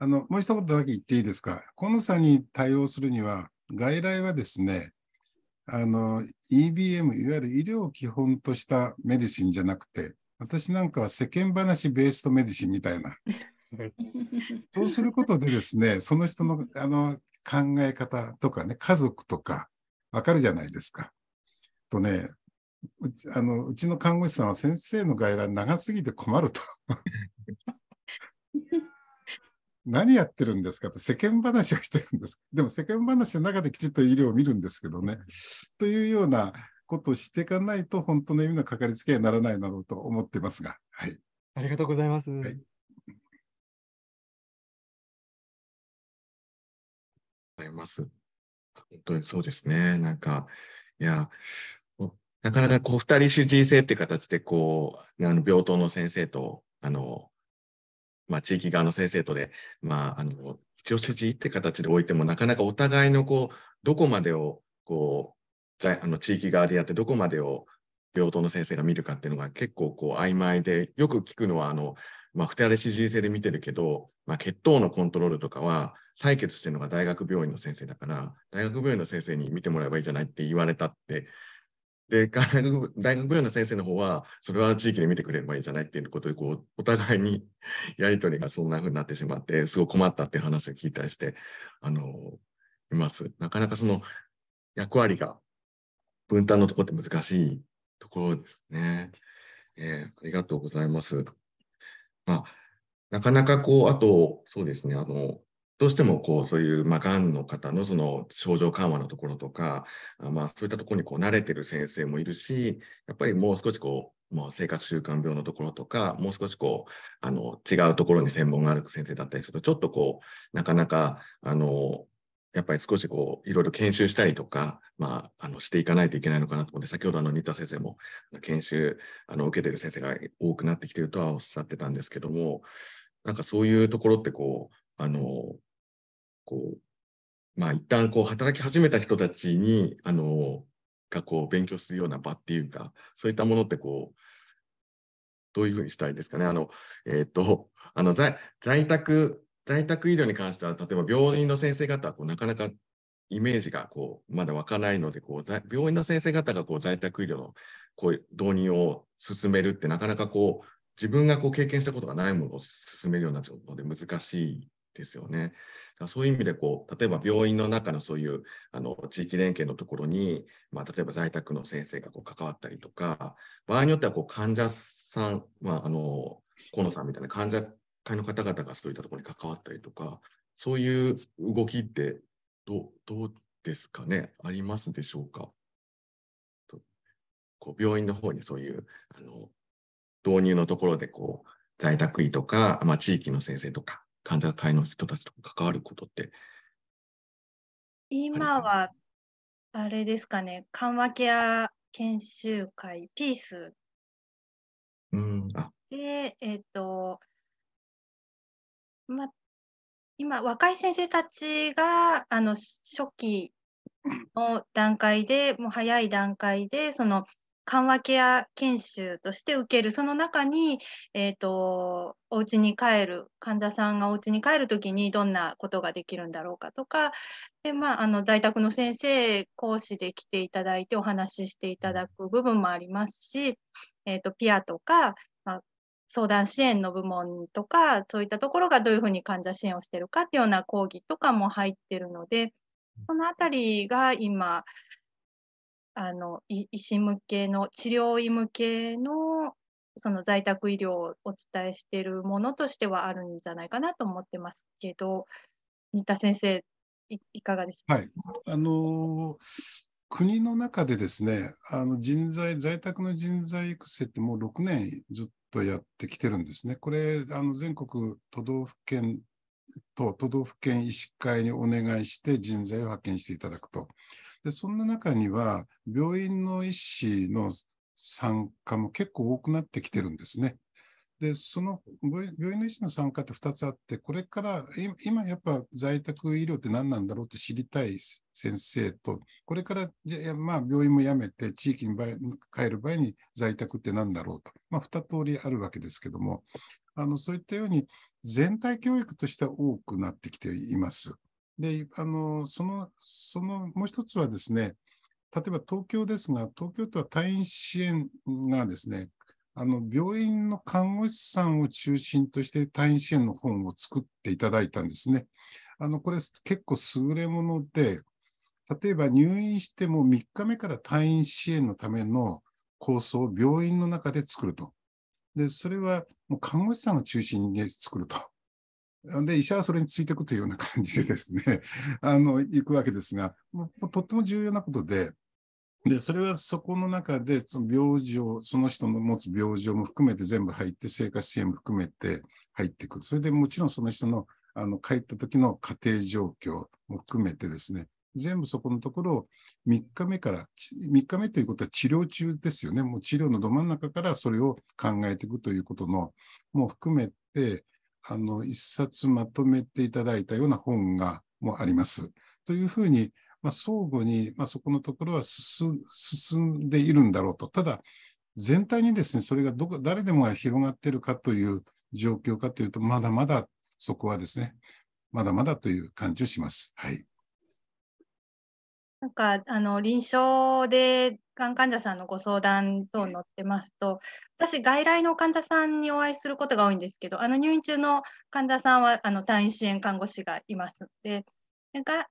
あのもう一言だけ言っていいですか。この差に対応するには、外来はですね、あの EBM、いわゆる医療を基本としたメディシンじゃなくて、私なんかは世間話ベースとメディシンみたいな <laughs> そうすることでですね、その人のあの考え方とかね、家族とか、わかるじゃないですか。とね、うちあのうちの看護師さんは先生の外来長すぎて困ると。<laughs> 何やってるんですかと世間話をしてるんです。でも世間話の中できちっと医療を見るんですけどね。というようなことをしていかないと本当の意味のかかりつけにならないなどと思ってますが。はい、ありがとうございます。はいございます。本当にそうですね。なんか、いや、なかなかこう、二人主治医制って形で、こう、あの病棟の先生と、あの、まあ、地域側の先生とで、まあ、あの、一応主治医って形で置いても、なかなかお互いの、こう、どこまでを、こう、あの地域側でやって、どこまでを病棟の先生が見るかっていうのが結構こう曖昧で、よく聞くのは、あの、まあ、不手荒れし人生で見てるけど、まあ、血糖のコントロールとかは採血してるのが大学病院の先生だから大学病院の先生に見てもらえばいいじゃないって言われたってで大学病院の先生の方はそれは地域で見てくれればいいじゃないっていうことでこうお互いに <laughs> やり取りがそんな風になってしまってすごい困ったっていう話を聞いたりしてあのいますなかなかその役割が分担のとこって難しいところですね。えー、ありがとうございます。まあ、なかなかこう、あと、そうですね、あの、どうしてもこうそういう、まあ、がんの方のその症状緩和のところとか、まあ、そういったところにこう慣れてる先生もいるし、やっぱりもう少しこう、もう生活習慣病のところとか、もう少しこうあの違うところに専門がある先生だったりすると、ちょっとこうなかなかあのやっぱり少しこういろいろ研修したりとか、まあ、あのしていかないといけないのかなと思って先ほどあの新田先生も研修あの受けてる先生が多くなってきてるとはおっしゃってたんですけどもなんかそういうところってこうあのこうまあ一旦こう働き始めた人たちにあのがこう勉強するような場っていうかそういったものってこうどういうふうにしたいですかねあのえっ、ー、とあの在在宅在宅医療に関しては、例えば病院の先生方はこうなかなかイメージがこうまだ湧かないのでこう、病院の先生方がこう在宅医療のこう導入を進めるって、なかなかこう自分がこう経験したことがないものを進めるような状況ので難しいですよね。そういう意味でこう、例えば病院の中のそういうあの地域連携のところに、まあ、例えば在宅の先生がこう関わったりとか、場合によってはこう患者さん、まあ、あの河野さんみたいな患者会の方々がそういったところに関わったりとか、そういう動きってどどうですかね、ありますでしょうか。こう病院の方にそういうあの導入のところでこう在宅医とか、まあ、地域の先生とか患者会の人たちと関わることって今はあれですかね緩和ケア研修会ピース、うん、でえっ、ー、とま、今、若い先生たちがあの初期の段階で、もう早い段階で、その緩和ケア研修として受ける、その中に、えーと、お家に帰る、患者さんがお家に帰るときにどんなことができるんだろうかとか、でまあ、あの在宅の先生、講師で来ていただいてお話ししていただく部分もありますし、えーとピアとか、相談支援の部門とか、そういったところがどういうふうに患者支援をしているかというような講義とかも入っているので、そのあたりが今、あの医師向けの治療医向けのその在宅医療をお伝えしているものとしてはあるんじゃないかなと思ってますけど、新田先生、いかがでしょうか、はい、あの国の中でですねあの人材在宅の人材育成ってもう6年ずっとやってきてるんですね。これ、あの全国都道府県と都道府県医師会にお願いして人材を派遣していただくと。でそんな中には、病院の医師の参加も結構多くなってきてるんですね。で、その病院の医師の参加って2つあって、これから今やっぱ在宅医療って何なんだろうって知りたい先生と、これからじゃまあ病院も辞めて地域に帰る場合に在宅って何だろうと、まあ、2通りあるわけですけども、あのそういったように全体教育としては多くなってきています。で、あのそのそのもう一つはですね、例えば東京ですが、東京都は退院支援がですね、あの病院の看護師さんを中心として退院支援の本を作っていただいたんですね。あのこれ結構優れもので、例えば入院しても3日目から退院支援のための構想を病院の中で作ると。で、それはもう看護師さんを中心に作ると。で、医者はそれについていくというような感じでですね、あの、行くわけですが、とっても重要なことで、で、それはそこの中で、その病状、その人の持つ病状も含めて全部入って、生活支援も含めて入ってくる。それでもちろんその人の、あの、帰った時の家庭状況も含めてですね、全部そこのところを3日目から、3日目ということは治療中ですよね。もう治療のど真ん中からそれを考えていくということの、もう含めて、あの、一冊まとめていただいたような本が、もあります。というふうに、まあ、相互に、まあ、そこのところは進んでいるんだろうと。ただ、全体にですね、それがどこ誰でもが広がっているかという状況かというと、まだまだそこはですね、まだまだという感じをします。はい。なんかあの臨床でがん患者さんのご相談等載ってますと、私、外来の患者さんにお会いすることが多いんですけど、あの入院中の患者さんはあの退院支援看護師がいますので、が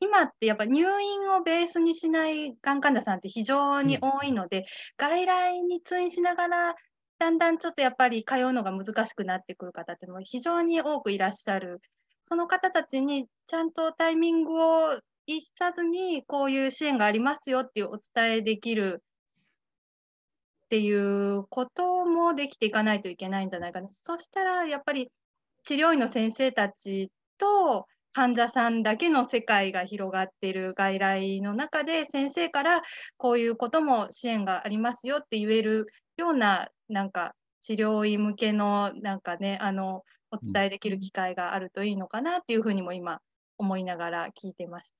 今ってやっぱ入院をベースにしないがん患者さんって非常に多いので、うん、外来に通院しながらだんだんちょっとやっぱり通うのが難しくなってくる方っても非常に多くいらっしゃる。その方たちにちゃんとタイミングを逸さずにこういう支援がありますよっていうお伝えできるっていうこともできていかないといけないんじゃないかな。そしたらやっぱり治療院の先生たちと患者さんだけの世界が広がっている外来の中で先生からこういうことも支援がありますよって言えるようななんか治療医向けのなんかねあのお伝えできる機会があるといいのかなっていうふうにも今思いながら聞いてました。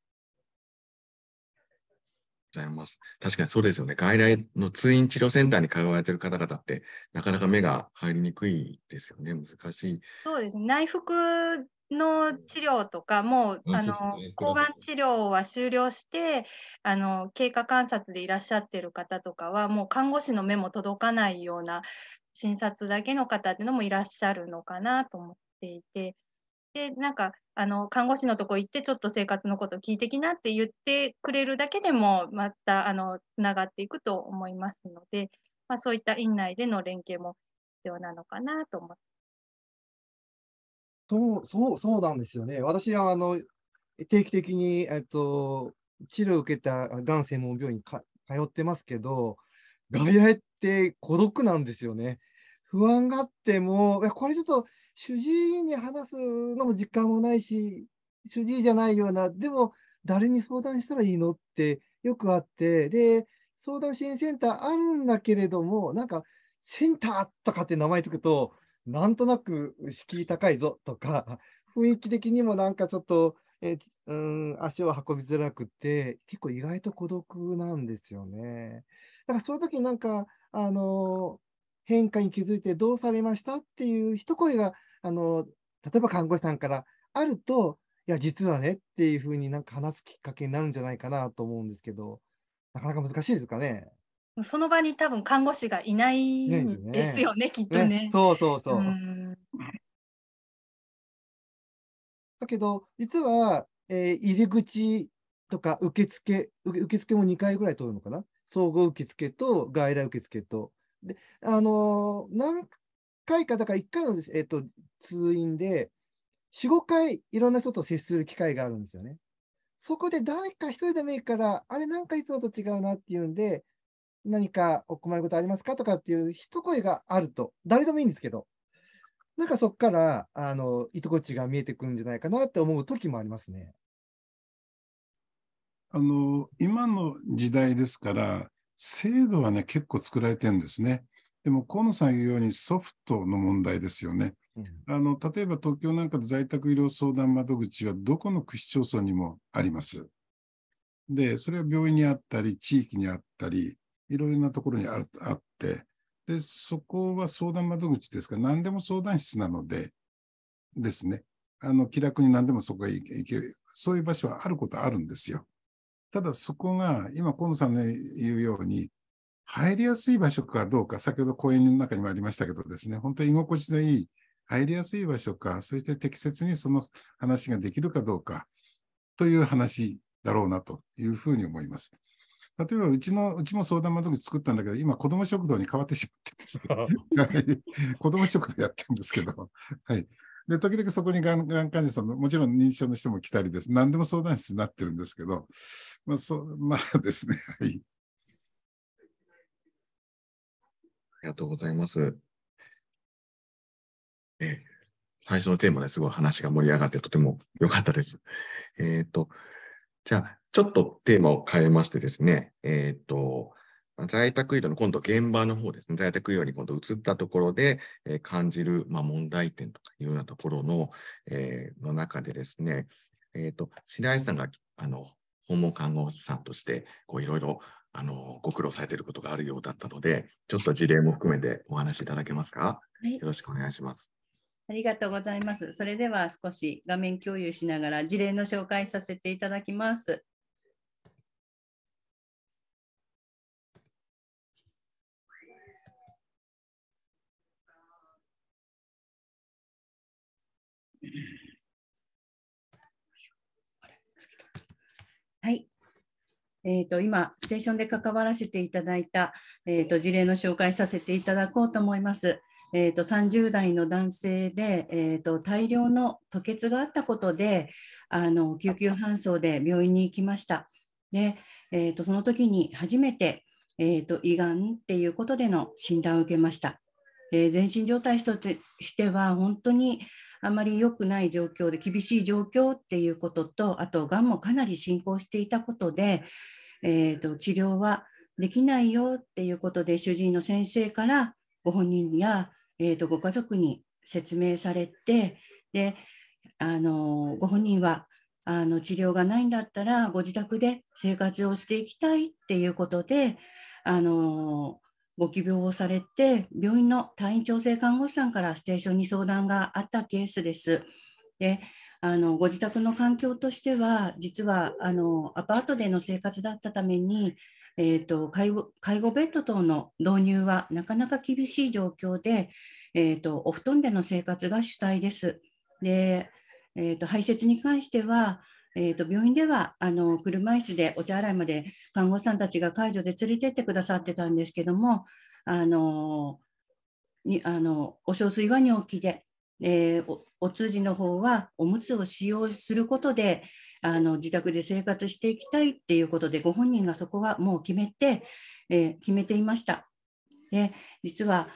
ごいます。確かにそうですよね。外来の通院治療センターに通われている方々って、なかなか目が入りにくいですよね。難しい。そうですね。内服の治療とかもう、うん、あの、ね、抗がん治療は終了してあの経過観察でいらっしゃってる方とかはもう看護師の目も届かないような診察だけの方っていうのもいらっしゃるのかなと思っていてでなんかあの看護師のとこ行ってちょっと生活のこと聞いてきなって言ってくれるだけでもまたあのつながっていくと思いますので、まあ、そういった院内での連携も必要なのかなと思ってそう、そう、そうなんですよね。私は、あの、定期的に、えっと、治療を受けたがん専門病院にか通ってますけど、外来って孤独なんですよね。不安があっても、これちょっと主治医に話すのも時間もないし、主治医じゃないような、でも誰に相談したらいいのってよくあって、で、相談支援センターあるんだけれども、なんかセンターとかって名前つくと、なんとなく敷居高いぞとか、<laughs> 雰囲気的にもなんかちょっと、えうん、足を運びづらくて、結構意外と孤独なんですよね。だからそういう時になんか、あの、変化に気づいてどうされましたっていう一声が、あの、例えば看護師さんからあると、いや、実はねっていうふうになんか話すきっかけになるんじゃないかなと思うんですけど、なかなか難しいですかね。その場に多分看護師がいないですよね、ね、きっとね、ね、そうそうそう。うだけど実は、えー、入り口とか受付受付も2回ぐらい通るのかな総合受付と外来受付と。であのー、何回かだから1回の、えーと、と通院で45回いろんな人と接する機会があるんですよね。そこで誰か1人でもいいからあれなんかいつもと違うなっていうんで何かお困りごとありますかとかっていう一声があると、誰でもいいんですけど、なんかそこから、あの、いとこちが見えてくるんじゃないかなって思う時もありますね。あの、今の時代ですから、制度はね、結構作られてるんですね。でも、河野さん言うようにソフトの問題ですよね。あの、例えば東京なんかで在宅医療相談窓口はどこの区市町村にもあります。で、それは病院にあったり、地域にあったり、いろいろなところにああって、で、そこは相談窓口ですが、何でも相談室なので、ですね。あの、気楽に何でもそこへ行け、そういう場所はあることあるんですよ。ただそこが、今、河野さんの言うように、入りやすい場所かどうか、先ほど講演の中にもありましたけどですね、本当に居心地のいい、入りやすい場所か、そして適切にその話ができるかどうか、という話だろうなというふうに思います。例えばうちの、うちも相談窓口作ったんだけど、今、子ども食堂に変わってしまってます、<laughs> 子ども食堂やってるんですけど、はい。で、時々そこにがんがん患者さんも、もちろん認知症の人も来たりです。何でも相談室になってるんですけど、まあ、そまあですね、はい。ありがとうございます。え最初のテーマですごい話が盛り上がってとても良かったです。えっ、と、じゃあ、ちょっとテーマを変えましてですね、えっ、ー、と、在宅医療の今度現場の方ですね、在宅医療に今度移ったところで、え感じる、ま問題点とかいうようなところの、えー、の中でですね、えっ、ー、と、白井さんが、あの、訪問看護師さんとして、こう、いろいろ、あの、ご苦労されていることがあるようだったので、ちょっと事例も含めてお話しいただけますか、はい、よろしくお願いします。ありがとうございます。それでは少し画面共有しながら事例の紹介させていただきます。はい。えーと、今、ステーションで関わらせていただいた、えーと事例の紹介させていただこうと思います。えーと、30代の男性で、えーと、大量の吐血があったことであの救急搬送で病院に行きました。で、えーと、その時に初めて、えー、と胃がんっていうことでの診断を受けました。え全身状態としては本当にあまり良くない状況で厳しい状況っていうこととあとがんもかなり進行していたことで、えーと治療はできないよっていうことで主治医の先生からご本人やえーと、とご家族に説明されてであのご本人はあの治療がないんだったらご自宅で生活をしていきたいっていうことであのご希望をされて病院の退院調整看護師さんからステーションに相談があったケースです。であのご自宅の環境としては実はあのアパートでの生活だったためにえーと、介護介護ベッド等の導入はなかなか厳しい状況で、えーと、お布団での生活が主体です。でえーと、排泄に関しては、えー、と病院ではあの車椅子でお手洗いまで看護師さんたちが介助で連れてってくださってたんですけどもあのにあのお小水は尿器で、えー、お通じの方はおむつを使用することで、あの自宅で生活していきたいっていうことでご本人がそこはもう決めて、えー、決めていました。で実は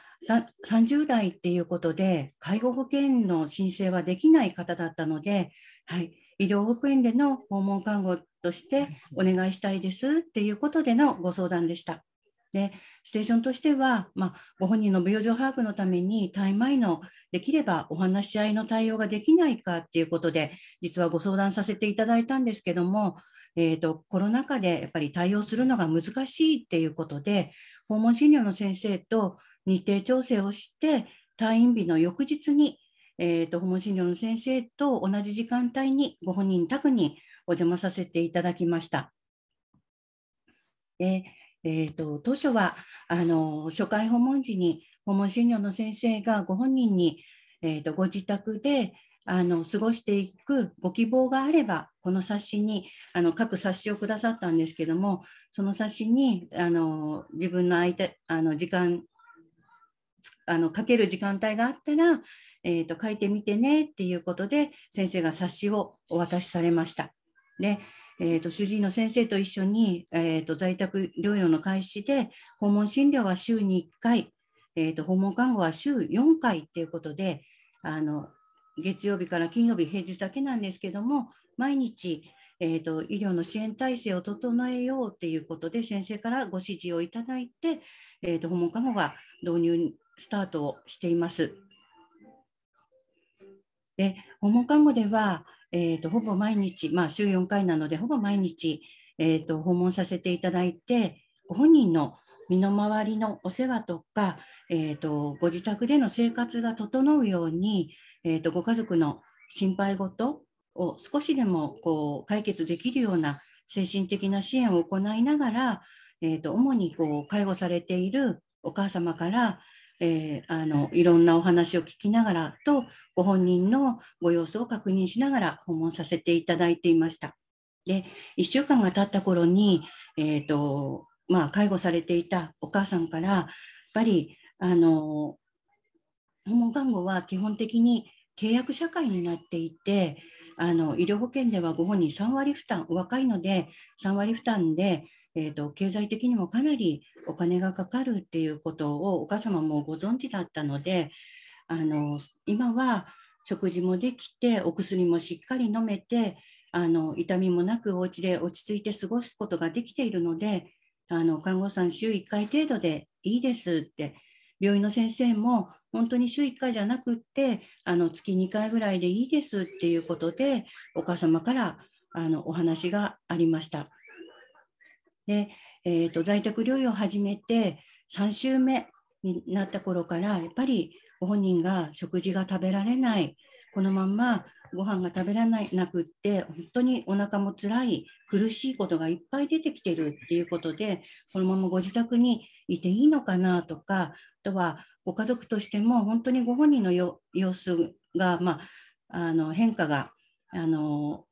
30代っていうことで介護保険の申請はできない方だったので、はい、医療保険での訪問看護としてお願いしたいですっていうことでのご相談でした。でステーションとしては、まあ、ご本人の病状把握のために退前のできればお話し合いの対応ができないかっていうことで実はご相談させていただいたんですけども、えーと、コロナ禍でやっぱり対応するのが難しいっていうことで訪問診療の先生と日程調整をして退院日の翌日に、えーと訪問診療の先生と同じ時間帯にご本人宅にお邪魔させていただきました。でえーと、当初はあの初回訪問時に訪問診療の先生がご本人に、えーと、ご自宅であの過ごしていくご希望があればこの冊子にあの各冊子をくださったんですけどもその冊子にあの自分の相手あの時間あのかける時間帯があったら、えーと書いてみてねっていうことで先生が冊子をお渡しされました。でえーと、主治医の先生と一緒に、えーと、在宅療養の開始で訪問診療は週に1回、えーと、と訪問看護は週4回ということであの月曜日から金曜日平日だけなんですけども毎日、えー、と医療の支援体制を整えようということで先生からご指示をいただいて、えー、と訪問看護が導入スタートをしています。で訪問看護ではえーと、ほぼ毎日、まあ、週4回なのでほぼ毎日、えーと、訪問させていただいてご本人の身の回りのお世話とか、えーとご自宅での生活が整うように、えー、とご家族の心配事を少しでもこう解決できるような精神的な支援を行いながら、えー、と主にこう介護されているお母様から、えー、あのいろんなお話を聞きながらとご本人のご様子を確認しながら訪問させていただいていました。で1週間が経った頃に、えーとまあ、介護されていたお母さんからやっぱりあの訪問看護は基本的に契約社会になっていてあの医療保険ではご本人3割負担お若いので3割負担でえーと、経済的にもかなりお金がかかるっていうことをお母様もご存知だったのであの今は食事もできてお薬もしっかり飲めてあの痛みもなくお家で落ち着いて過ごすことができているのであの看護師さん週1回程度でいいですって病院の先生も本当に週1回じゃなくってあの月2回ぐらいでいいですっていうことでお母様からあのお話がありました。で、えーと、在宅療養を始めて3週目になった頃からやっぱりご本人が食事が食べられないこのまんまご飯が食べられなくって本当にお腹もつらい苦しいことがいっぱい出てきてるっていうことでこのままご自宅にいていいのかなとかあとはご家族としても本当にご本人の様子が、まあ、あの変化があの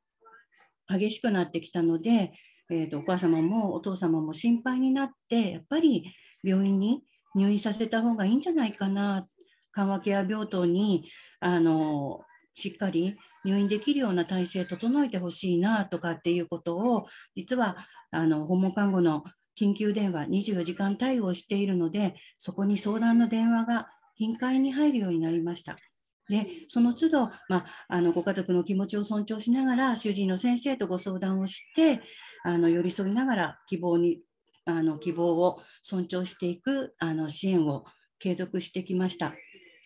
激しくなってきたのでえーと、お母様もお父様も心配になってやっぱり病院に入院させた方がいいんじゃないかな緩和ケア病棟にあのしっかり入院できるような体制整えてほしいなとかっていうことを実はあの訪問看護の緊急電話24時間対応しているのでそこに相談の電話が頻回に入るようになりました。でその都度、まあ、あのご家族の気持ちを尊重しながら主治医の先生とご相談をしてあの寄り添いながら希望にあの希望を尊重していくあの支援を継続してきました。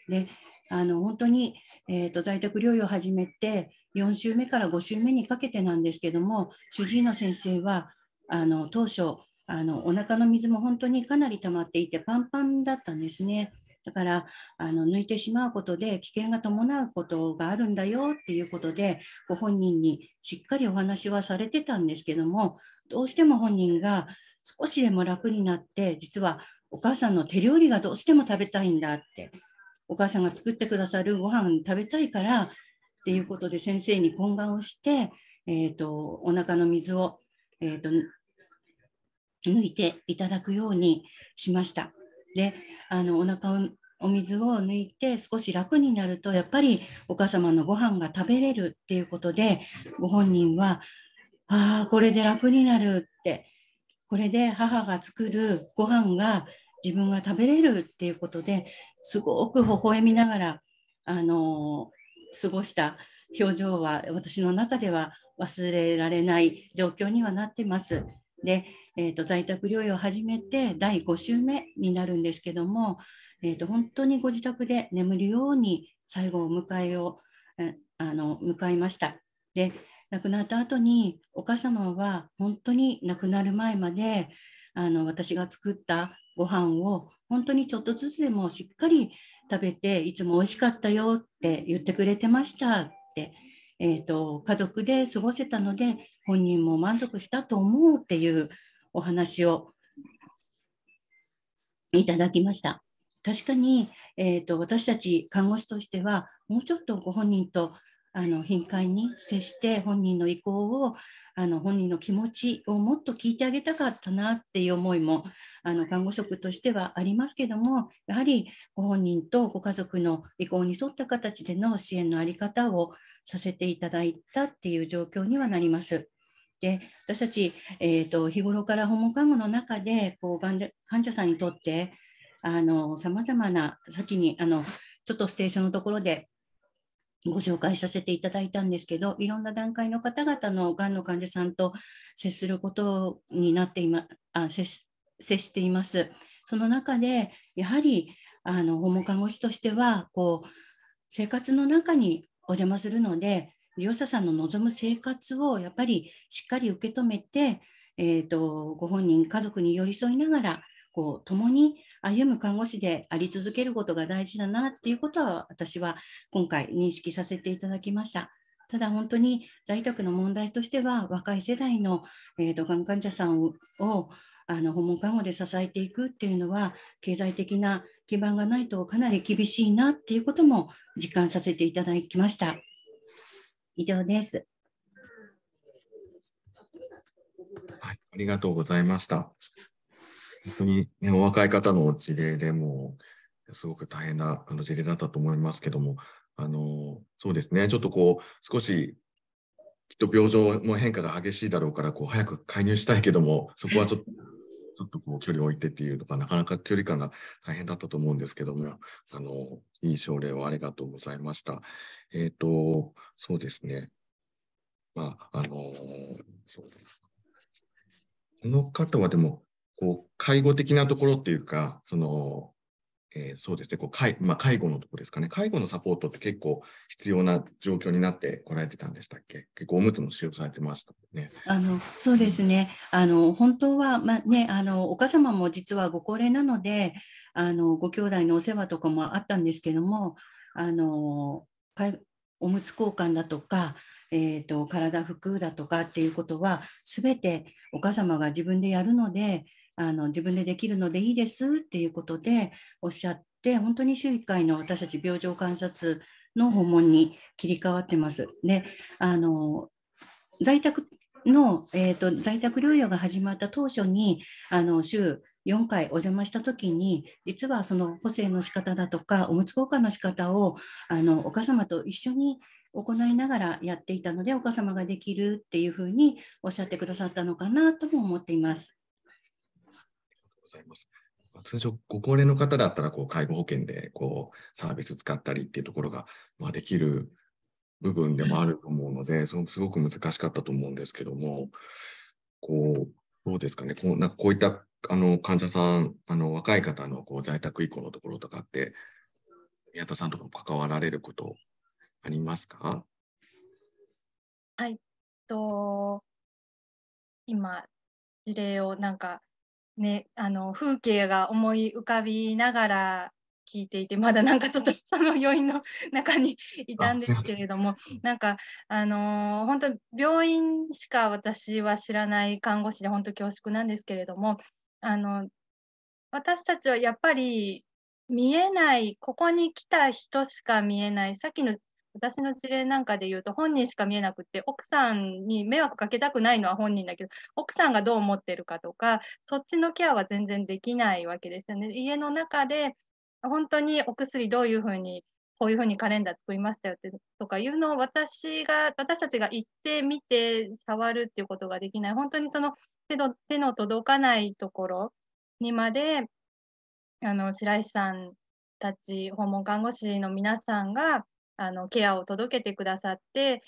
であの本当に、えーと、と在宅療養を始めて4週目から5週目にかけてなんですけども主治医の先生はあの当初あのお腹の水も本当にかなり溜まっていてパンパンだったんですね。だからあの抜いてしまうことで危険が伴うことがあるんだよっていうことでご本人にしっかりお話はされてたんですけどもどうしても本人が少しでも楽になって実はお母さんの手料理がどうしても食べたいんだってお母さんが作ってくださるご飯食べたいからっていうことで先生に懇願をして、えーと、お腹の水を、えーと抜いていただくようにしました。であのお腹をお水を抜いて少し楽になるとやっぱりお母様のご飯が食べれるっていうことでご本人は「ああこれで楽になる」ってこれで母が作るご飯が自分が食べれるっていうことですごく微笑みながら、あの過ごした表情は私の中では忘れられない状況にはなってます。で、えーと、在宅療養を始めて第5週目になるんですけども、えーと、と本当にご自宅で眠るように最後を迎えをあの迎えました。で亡くなった後にお母様は本当に亡くなる前まであの私が作ったご飯を本当にちょっとずつでもしっかり食べていつも美味しかったよって言ってくれてましたってえーと、家族で過ごせたので本人も満足したと思うっていうお話をいただきました。確かに、えーと、と私たち看護師としてはもうちょっとご本人とあの頻繁に接して本人の意向をあの本人の気持ちをもっと聞いてあげたかったなっていう思いもあの看護職としてはありますけどもやはりご本人とご家族の意向に沿った形での支援の在り方をさせていただいたっていう状況にはなります。で私たち、えーと、日頃から訪問看護の中でこう患者患者さんにとってさまざまな先にあのちょっとステーションのところでご紹介させていただいたんですけどいろんな段階の方々のがんの患者さんと接することになっていまあ接しています。その中でやはりあの訪問看護師としてはこう生活の中にお邪魔するので、利用者さんの望む生活をやっぱりしっかり受け止めて、えーと、ご本人、家族に寄り添いながら、こう共に歩む看護師であり続けることが大事だなっていうことは私は今回認識させていただきました。ただ本当に在宅の問題としては若い世代の、えーと、とがん患者さんをあの訪問看護で支えていくっていうのは経済的な基盤がないとかなり厳しいなっていうことも実感させていただきました。以上です。はい、ありがとうございました。本当に、ね、お若い方の事例でもすごく大変なあの事例だったと思いますけども、あのそうですね、ちょっとこう少しきっと病状も変化が激しいだろうからこう早く介入したいけども、そこはちょっとずっとこう距離を置いてっていうのが、なかなか距離感が大変だったと思うんですけども、あの、いい症例をありがとうございました。えっ、ー、と、そうですね。まあ、あのこの方はでも、こう、介護的なところっていうか、その、えー、そうですね、こう介まあ、介護のところですかね、介護のサポートって結構必要な状況になってこられてたんでしたっけ、結構おむつも使用されてましたね。あのそうですね、あの本当は、まあね、あのお母様も実はご高齢なのであの、ご兄弟のお世話とかもあったんですけども、あのおむつ交換だとか、えーと、体拭くだとかっていうことは、すべてお母様が自分でやるので、あの自分でできるのでいいですっていうことでおっしゃって本当に週1回の私たち病状観察の訪問に切り替わってます。であの在宅の、えーと、在宅療養が始まった当初にあの週4回お邪魔した時に実はその補正の仕方だとかおむつ交換の仕方をあのお母様と一緒に行いながらやっていたのでお母様ができるっていうふうにおっしゃってくださったのかなとも思っています。ざいます。通常、ご高齢の方だったらこう介護保険でこうサービス使ったりっていうところが、まあ、できる部分でもあると思うので、すごく難しかったと思うんですけども、こうどうですかね、こうなんかこういったあの患者さん、あの若い方のこう在宅以降のところとかって、宮田さんとかも関わられることありますかはいと今事例をなんかね、あの風景が思い浮かびながら聞いていてまだなんかちょっとその余韻の中にいたんですけれどもなんかあの本当病院しか私は知らない看護師で本当恐縮なんですけれどもあの私たちはやっぱり見えないここに来た人しか見えないさっきの私の事例なんかで言うと本人しか見えなくって奥さんに迷惑かけたくないのは本人だけど奥さんがどう思ってるかとかそっちのケアは全然できないわけですよね。家の中で本当にお薬どういうふうにこういうふうにカレンダー作りましたよってとかいうのを私が私たちが行ってみて触るっていうことができない本当にその手の手の届かないところにまであの白石さんたち訪問看護師の皆さんがあのケアを届けてくださって、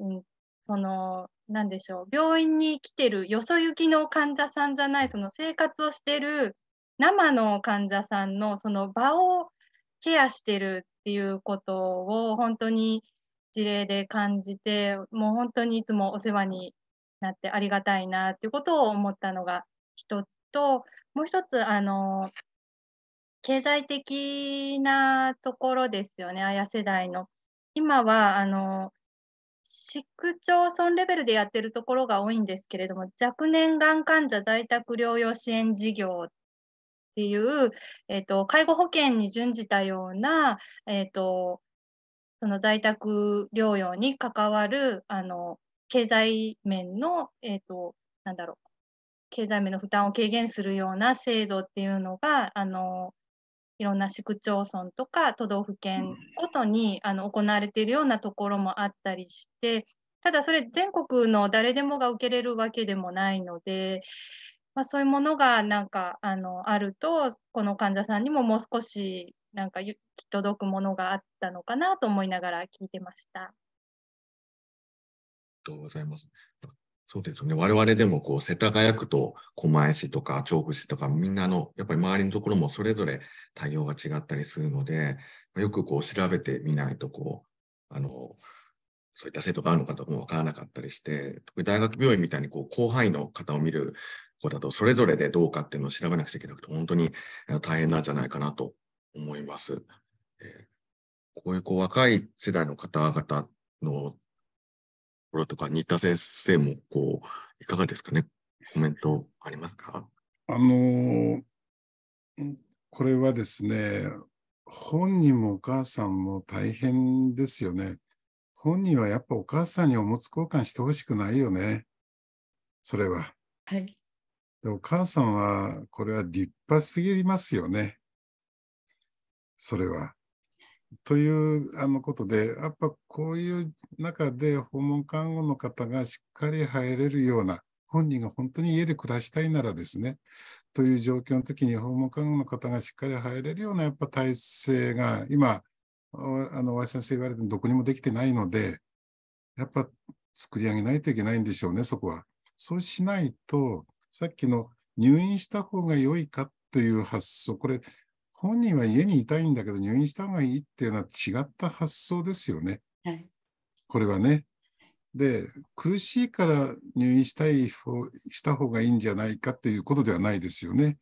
うん、その何でしょう病院に来てるよそ行きの患者さんじゃないその生活をしてる生の患者さんのその場をケアしてるっていうことを本当に事例で感じてもう本当にいつもお世話になってありがたいなっていうことを思ったのが一つともう一つあの経済的なところですよね、綾世代の。今はあの市区町村レベルでやってるところが多いんですけれども、若年がん患者在宅療養支援事業っていう、えーと、介護保険に準じたような、えーと、その在宅療養に関わるあの経済面の、えーと、となんだろう経済面の負担を軽減するような制度っていうのがあのいろんな市区町村とか都道府県ごとにあの行われているようなところもあったりして、ただそれ全国の誰でもが受けれるわけでもないので、まあ、そういうものがなんかあのあると、この患者さんにももう少しなんか行き届くものがあったのかなと思いながら聞いてました。ありがとうございます。そうですね。我々でもこう、世田谷区と狛江市とか調布市とか、みんなの、やっぱり周りのところもそれぞれ対応が違ったりするので、よくこう、調べてみないと、こう、あの、そういった制度があるのかとも分からなかったりして、特に大学病院みたいにこう、広範囲の方を見る子だと、それぞれでどうかっていうのを調べなくちゃいけなくて、本当に大変なんじゃないかなと思います。えー、こういうこう若い世代の方々のころとか、新田先生もこういかがですかね、コメントありますかあのこれはですね、本人もお母さんも大変ですよね。本人はやっぱお母さんにおむつ交換してほしくないよね、それは。はい、でお母さんは、これは立派すぎますよね、それは。というあのことで、やっぱこういう中で訪問看護の方がしっかり入れるような、本人が本当に家で暮らしたいならですね、という状況の時に訪問看護の方がしっかり入れるようなやっぱ体制が今、あの、和先生言われてどこにもできてないので、やっぱ作り上げないといけないんでしょうね、そこは。そうしないと、さっきの入院した方が良いかという発想、これ、本人は家にいたいんだけど入院した方がいいっていうのは違った発想ですよね。はい、これはね。で苦しいから入院したいした方がいいんじゃないかということではないですよね。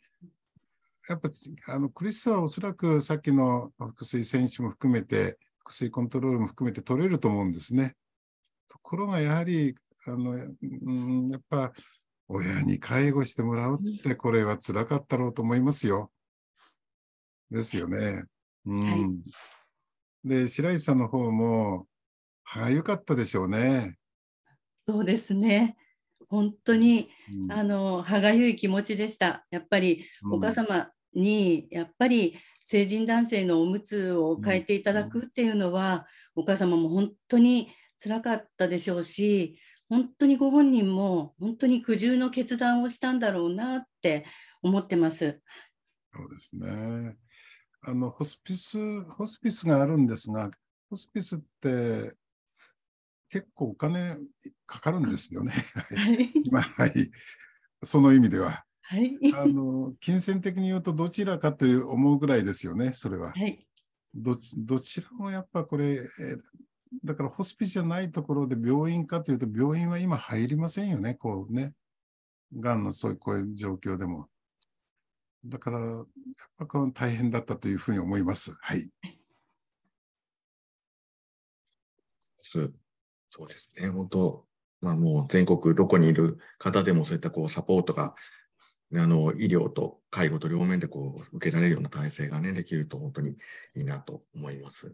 やっぱあの苦しさはおそらくさっきの腹水選手も含めて腹水コントロールも含めて取れると思うんですね。ところがやはりあの、ん、やっぱ親に介護してもらうってこれは辛かったろうと思いますよ。ですよね。うん、はい、で白石さんの方も歯がかったでしょうね。そうですね。本当に、うん、あの歯がゆい気持ちでした。やっぱり、お母様にやっぱり成人男性のおむつを変えていただくっていうのは、お母様も本当につらかったでしょうし本当にご本人も本当に苦渋の決断をしたんだろうなって思ってます。そうですねあの、ホスピス、ホスピスがあるんですが、ホスピスって結構お金かかるんですよね。はい。<laughs> はい。その意味では。はい。あの、金銭的に言うとどちらかという思うぐらいですよね、それは。はい。どどちらもやっぱこれ、えー、だからホスピスじゃないところで病院かというと、病院は今入りませんよね、こうね。がんのそういうこういう状況でも。だから、大変だったというふうに思います。はい。そうですね、本当、まあ、もう全国どこにいる方でもそういったこうサポートがあの医療と介護と両面でこう受けられるような体制が、ね、できると本当にいいなと思います。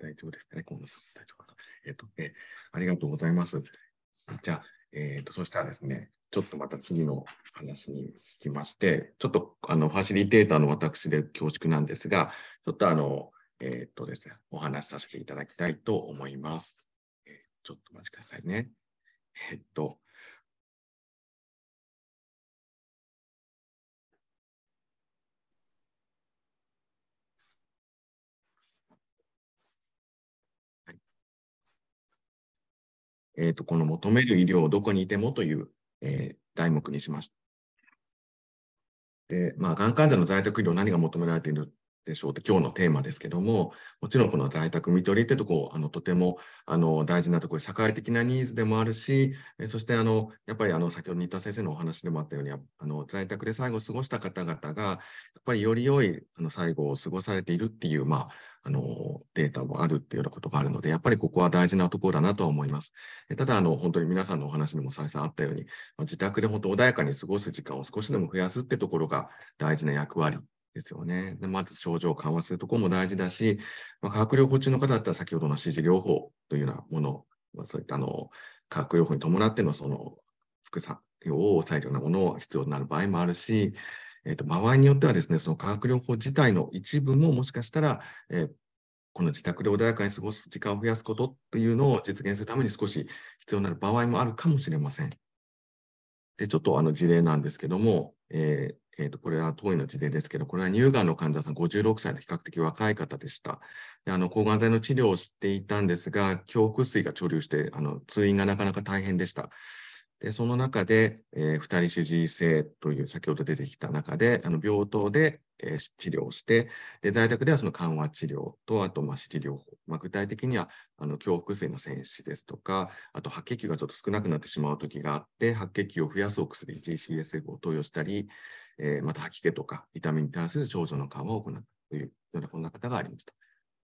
大丈夫ですかね、河野さん。大丈夫かな。えっ、ー、と、えー、ありがとうございます。じゃあ、えっ、ー、と、そしたらですね、ちょっとまた次の話に聞きまして、ちょっとあのファシリテーターの私で恐縮なんですが、ちょっとあの、えー、っとですね、お話しさせていただきたいと思います。えー、ちょっとお待ちくださいね。えー、っと、えーと、とこの求める医療をどこにいてもというえー、題目にしました。で、まあ、がん患者の在宅医療何が求められているでしょうって今日のテーマですけどももちろんこの在宅見取りってとこあのとてもあの大事なところ社会的なニーズでもあるしそしてあのやっぱりあの先ほど新田先生のお話でもあったようにあの在宅で最後過ごした方々がやっぱりより良いあの最後を過ごされているっていう、まあ、あのデータもあるっていうようなことがあるのでやっぱりここは大事なところだなとは思います。ただあの本当に皆さんのお話にも再三あったように自宅で本当穏やかに過ごす時間を少しでも増やすってところが大事な役割ですよね。でまず症状を緩和するところも大事だし、まあ、化学療法中の方だったら先ほどの支持療法というようなもの、まあ、そういったあの化学療法に伴ってのその副作用を抑えるようなものが必要になる場合もあるし、えー、と場合によってはですね、その化学療法自体の一部ももしかしたら、えー、この自宅で穏やかに過ごす時間を増やすことというのを実現するために少し必要になる場合もあるかもしれません。で、ちょっとあの事例なんですけども、えー、えー、とこれは当院の事例ですけど、これは乳がんの患者さん、56歳の比較的若い方でした。であの抗がん剤の治療をしていたんですが、胸腹水が貯留してあの、通院がなかなか大変でした。でその中で、えー、二人主治医制という、先ほど出てきた中で、あの病棟で、えー、治療して、で在宅ではその緩和治療と、あと、まあ、治療法、まあ、具体的にはあの胸腹水の戦死ですとか、あと白血球がちょっと少なくなってしまう時があって、白血球を増やすお薬、GCSF を投与したり、えー、また吐き気とか痛みに対する症状の緩和を行うというようなこんな方がありました。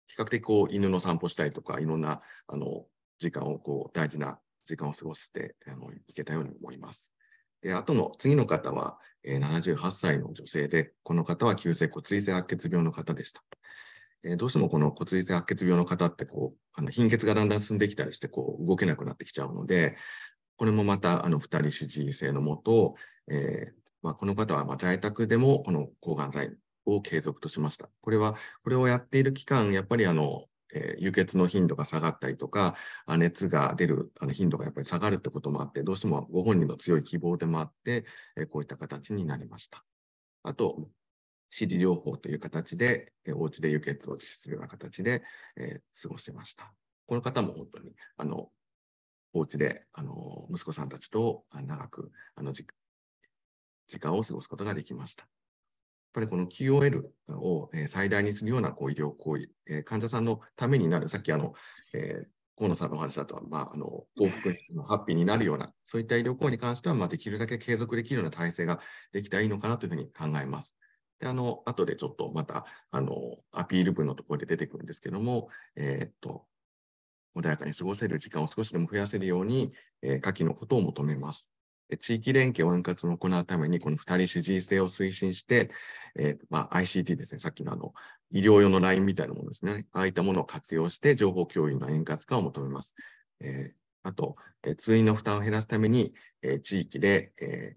比較的こう犬の散歩したりとか、いろんなあの時間をこう大事な時間を過ごしてあのいけたように思います。で、あとの次の方は、えー、78歳の女性で、この方は急性骨髄性白血病の方でした。えー、どうしてもこの骨髄性白血病の方ってこうあの貧血がだんだん進んできたりしてこう動けなくなってきちゃうので、これもまたあの2人主治医制のもと、えー、まあ、この方はま在宅でもこの抗がん剤を継続としました。これは、これをやっている期間、やっぱりあの、えー、輸血の頻度が下がったりとか、熱が出るあの頻度がやっぱり下がるってこともあって、どうしてもご本人の強い希望でもあって、えこういった形になりました。あと、支持療法という形で、えお家で輸血を実施するような形で、え過ごしました。この方も本当に、あの、お家で、あの、息子さんたちと長く、あの、時間を過ごすことができました。やっぱりこの QOL を最大にするようなこう医療行為、患者さんのためになる、さっきあの、えー、河野さんのお話だと、まあ、あの幸福のハッピーになるような、そういった医療行為に関しては、まあ、できるだけ継続できるような体制ができたらいいのかなというふうに考えます。で、あの、後でちょっとまた、あの、アピール文のところで出てくるんですけども、えー、っと、穏やかに過ごせる時間を少しでも増やせるように、えー、下記のことを求めます。地域連携を円滑に行うために、この2人主治医制を推進して、えーまあ、ICT ですね、さっきのあの医療用の LINE みたいなものですね、ああいったものを活用して、情報共有の円滑化を求めます。えー、あと、えー、通院の負担を減らすために、えー、地域で、えー、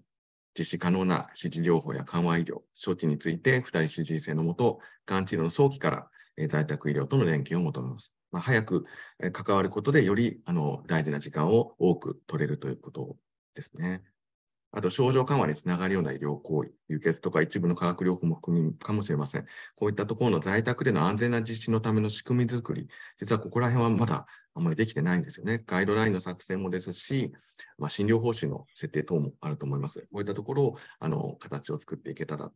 実施可能な支持療法や緩和医療、処置について、2人主治医制のもと、がん治療の早期から、えー、在宅医療との連携を求めます。まあ、早く関わることで、よりあの大事な時間を多く取れるということですね。あと、症状緩和につながるような医療行為、輸血とか一部の化学療法も含むかもしれません。こういったところの在宅での安全な実施のための仕組みづくり、実はここら辺はまだあまりできてないんですよね。ガイドラインの作成もですし、まあ、診療方針の設定等もあると思います。こういったところを、あの、形を作っていけたら、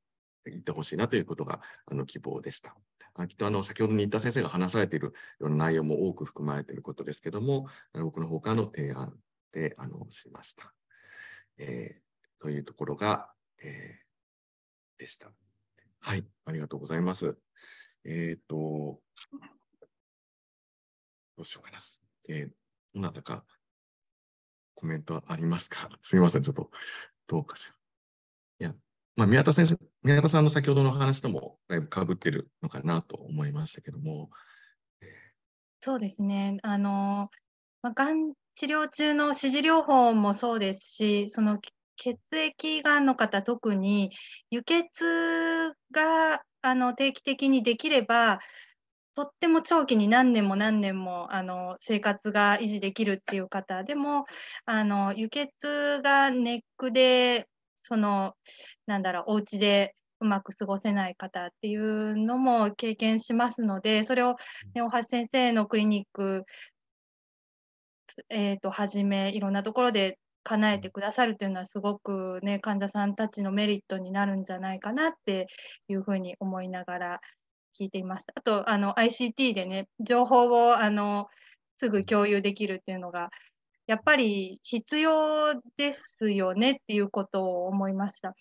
いってほしいなということが、あの、希望でした。あきっとあの先ほど新田先生が話されているような内容も多く含まれていることですけども、僕の方からの提案であのしました。えー、というところが、えー、でした。はい、ありがとうございます。えっ、ー、と、どうしようかな。えー、どなたかコメントありますかすみません、ちょっと、どうかしら。いや、まあ、宮田先生、宮田さんの先ほどの話ともだいぶかぶってるのかなと思いましたけども。そうですね。あの、まあ、がん治療中の支持療法もそうですし、その血液がんの方、特に輸血があの定期的にできれば、とっても長期に何年も何年もあの生活が維持できるっていう方でもあの輸血がネックでそのなんだろうお家でうまく過ごせない方っていうのも経験しますのでそれを、ね、大橋先生のクリニックえーと、はじめいろんなところで叶えてくださるというのはすごくね患者さんたちのメリットになるんじゃないかなっていうふうに思いながら聞いていました。あとあの ICT でね情報をあのすぐ共有できるっていうのがやっぱり必要ですよねっていうことを思いました。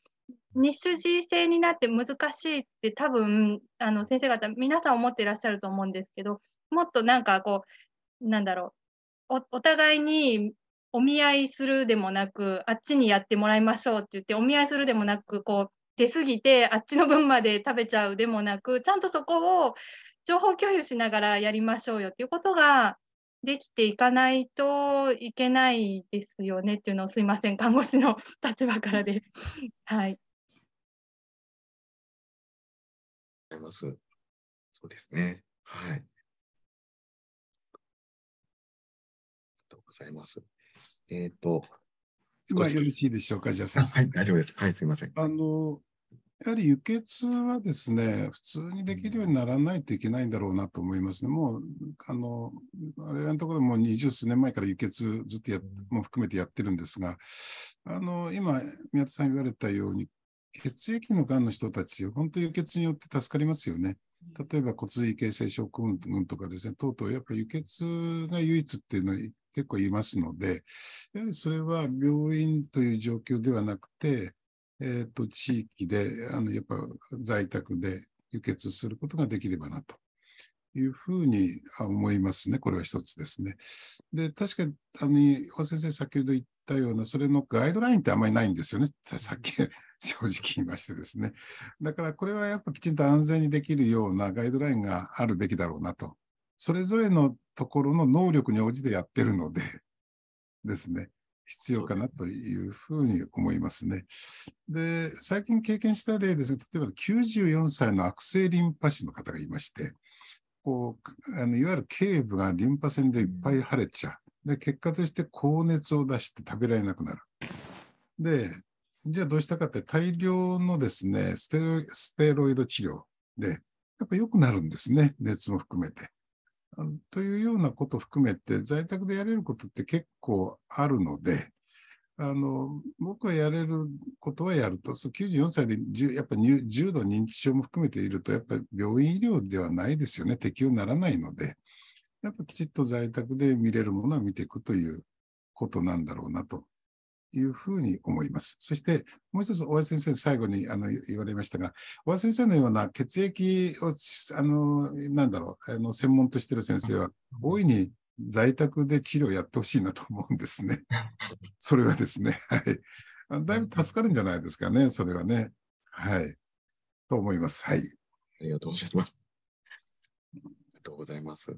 日主時制になって難しいって多分あの先生方皆さん思ってらっしゃると思うんですけどもっとなんかこうなんだろうおお互いにお見合いするでもなくあっちにやってもらいましょうって言ってお見合いするでもなくこう出過ぎてあっちの分まで食べちゃうでもなくちゃんとそこを情報共有しながらやりましょうよっていうことができていかないといけないですよねっていうのをすいません看護師の立場からではいそうですねはいざいます。えっ、ー、と、今よろしいでしょうか、じゃあ先生。はい、大丈夫です。はい、すみません。あの、やはり輸血はですね、普通にできるようにならないといけないんだろうなと思いますね。もう、あの、あれのところも二十数年前から輸血ずっとや、も含めてやってるんですが、あの、今、宮田さん言われたように、血液のがんの人たち、本当に輸血によって助かりますよね。例えば骨髄形成症候群とかですね、とうとうやっぱ輸血が唯一っていうのは結構いますので、やはりそれは病院という状況ではなくて、えっ、ー、と、地域で、あの、やっぱ在宅で輸血することができればなというふうに思いますね。これは一つですね。で、確かに、あの、先生先ほど言ったような、それのガイドラインってあんまりないんですよね。さっき正直言いましてですね。だからこれはやっぱきちんと安全にできるようなガイドラインがあるべきだろうなと。それぞれのところの能力に応じてやってるのでですね。必要かなというふうに思いますね。で、最近経験した例ですね、例えば94歳の悪性リンパ腫の方がいまして、こうあのいわゆる頸部がリンパ腺でいっぱい腫れちゃう。で、結果として高熱を出して食べられなくなる。で、じゃあどうしたかって大量のですね、ステロイド治療で、やっぱ良くなるんですね、熱も含めて。というようなこと含めて、在宅でやれることって結構あるので、あの僕はやれることはやると、そう94歳でやっぱ重度認知症も含めていると、やっぱり病院医療ではないですよね、適用ならないので、やっぱきちっと在宅で見れるものは見ていくということなんだろうなというふうに思います。そして、もう一つ、大江先生、最後にあの言われましたが、大江先生のような血液を、あの、なんだろう、あの専門としてる先生は、大いに在宅で治療をやってほしいなと思うんですね。<laughs> それはですね、はい。だいぶ助かるんじゃないですかね、それはね。はい。と思います。はい。ありがとうございます。ありがとうございます。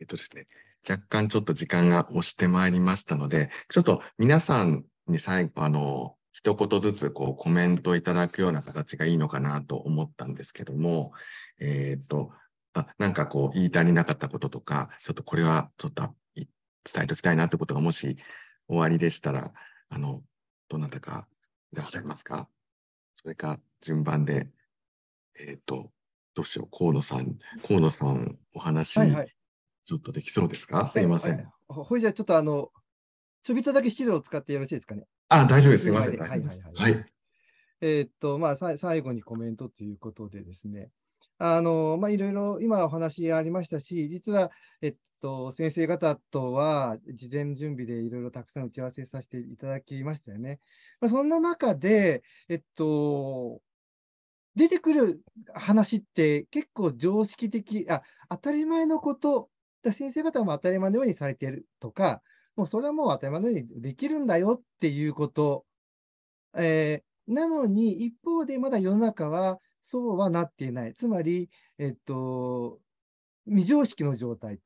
えっとですね、若干ちょっと時間が押してまいりましたので、ちょっと皆さんに最後、あの、一言ずつこうコメントいただくような形がいいのかなと思ったんですけども、えっ、ー、と、あなんかこう言い足りなかったこととか、ちょっとこれはちょっと伝えておきたいなってことがもし終わりでしたら、あの、どなたかいらっしゃいますかそれか順番で、えっ、ー、と、どうしよう、河野さん、河野さんお話、はいはい、ちょっとできそうですかすいません。ほいじゃあちょっとあの、ちょびっとだけ資料を使ってよろしいですかね。あ大丈夫です。すいません。はいはいはいはい、えー、っと、まあさ、最後にコメントということでですね、あの、まあ、いろいろ今お話ありましたし、実は、えっと、先生方とは事前準備でいろいろたくさん打ち合わせさせていただきましたよね。まあ、そんな中で、えっと、出てくる話って結構常識的、あ、当たり前のことだ先生方も当たり前のようにされているとか、もうそれはもう当たり前のようにできるんだよっていうこと、えー、なのに一方でまだ世の中はそうはなっていない。つまり、えっと、未常識の状態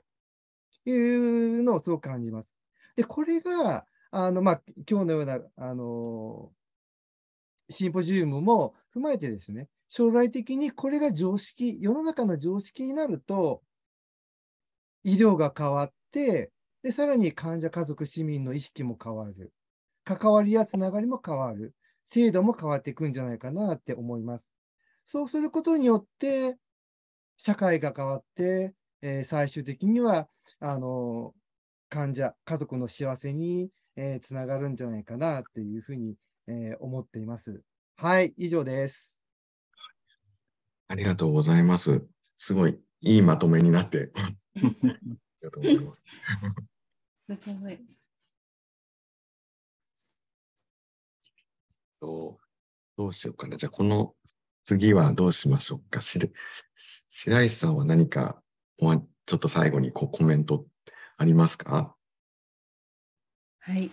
というのをすごく感じます。で、これが、あの、まあ、今日のような、あの、シンポジウムも踏まえてですね、将来的にこれが常識、世の中の常識になると、医療が変わって、でさらに患者、家族、市民の意識も変わる。関わりやつながりも変わる。制度も変わっていくんじゃないかなって思います。そうすることによって、社会が変わって、えー、最終的にはあの患者、家族の幸せに、えー、つながるんじゃないかなっていうふうに、えー、思っています。はい、以上です。ありがとうございます。すごいいいまとめになってとざいます。<laughs> どうどうしようかな。じゃあ、この次はどうしましょうか。し白石さんは何か、ちょっと最後にこうコメントありますかはい。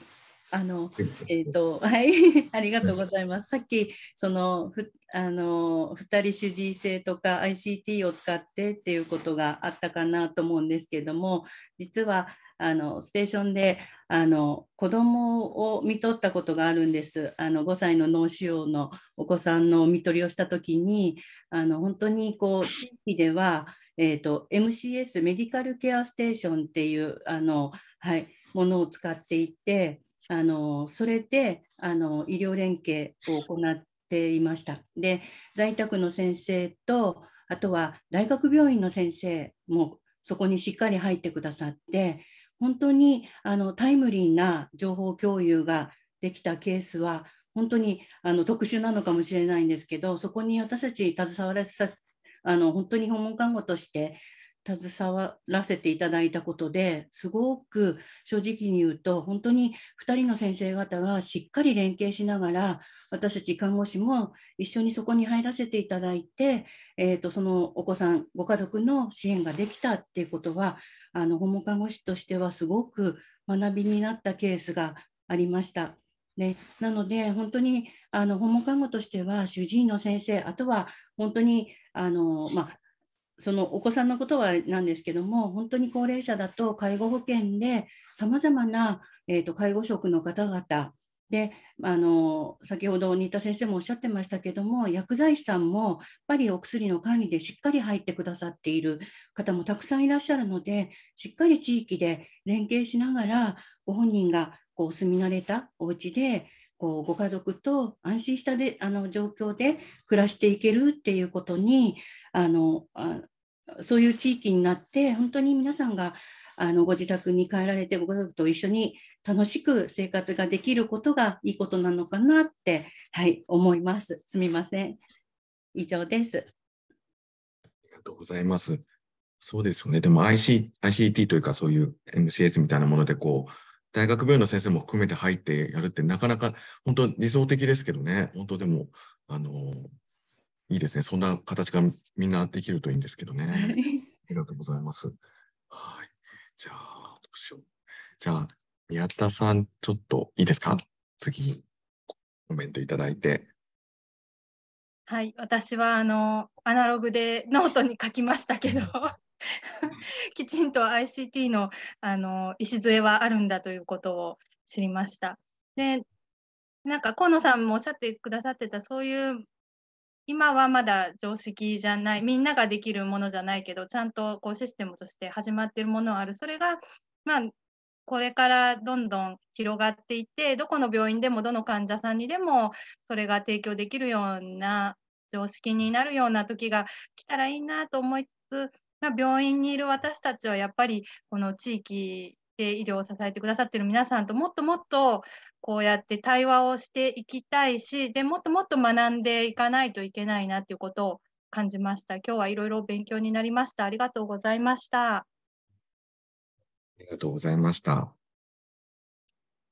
あの、えっ、ー、と、<laughs> はい、ありがとうございます。さっき、その、ふ、あの、2人主治医制とか ICT を使ってっていうことがあったかなと思うんですけれども、実は、あのステーションであの子供を見取ったことがあるんですあの5歳の脳腫瘍のお子さんの看取りをした時にあの本当にこう地域では、えーと、と MCS メディカルケアステーションっていうあの、はい、ものを使っていてあのそれであの医療連携を行っていました。で在宅の先生とあとは大学病院の先生もそこにしっかり入ってくださって本当にあのタイムリーな情報共有ができたケースは本当にあの特殊なのかもしれないんですけどそこに私たち携わらせあの本当に訪問看護として携わらせていただいたことですごく正直に言うと本当に2人の先生方がしっかり連携しながら私たち看護師も一緒にそこに入らせていただいて、えーと、そのお子さんご家族の支援ができたっていうことはあの訪問看護師としてはすごく学びになったケースがありました。ね、なので本当にあの訪問看護としては主治医の先生あとは本当にあの、まあ、そのお子さんのことはなんですけども本当に高齢者だと介護保険でさまざまな、えーと、介護職の方々であの先ほど新田先生もおっしゃってましたけども薬剤師さんもやっぱりお薬の管理でしっかり入ってくださっている方もたくさんいらっしゃるのでしっかり地域で連携しながらご本人がこう住み慣れたお家でこうご家族と安心したであの状況で暮らしていけるっていうことにあのあそういう地域になって本当に皆さんがあのご自宅に帰られてご家族と一緒に楽しく生活ができることがいいことなのかなって、はい、思います。すみません。以上です。ありがとうございます。そうですよね。でも IC ICT というかそういう MCS みたいなものでこう大学病院の先生も含めて入ってやるってなかなか本当理想的ですけどね本当でもあのいいですねそんな形がみんなできるといいんですけどね、ありがとうございますはいじゃあどうしようじゃあ宮田さんちょっといいですか次コメントいただいてはい私はあのアナログでノートに書きましたけど <laughs> きちんと ICT のあの礎はあるんだということを知りました。でなんか河野さんもおっしゃってくださってたそういう今はまだ常識じゃないみんなができるものじゃないけどちゃんとこうシステムとして始まってるものはあるそれがまあこれからどんどん広がっていってどこの病院でもどの患者さんにでもそれが提供できるような常識になるような時が来たらいいなと思いつつが病院にいる私たちはやっぱりこの地域で医療を支えてくださっている皆さんともっともっとこうやって対話をしていきたいしでもっともっと学んでいかないといけないなっていうことを感じました今日はいろいろ勉強になりましたありがとうございましたありがとうございました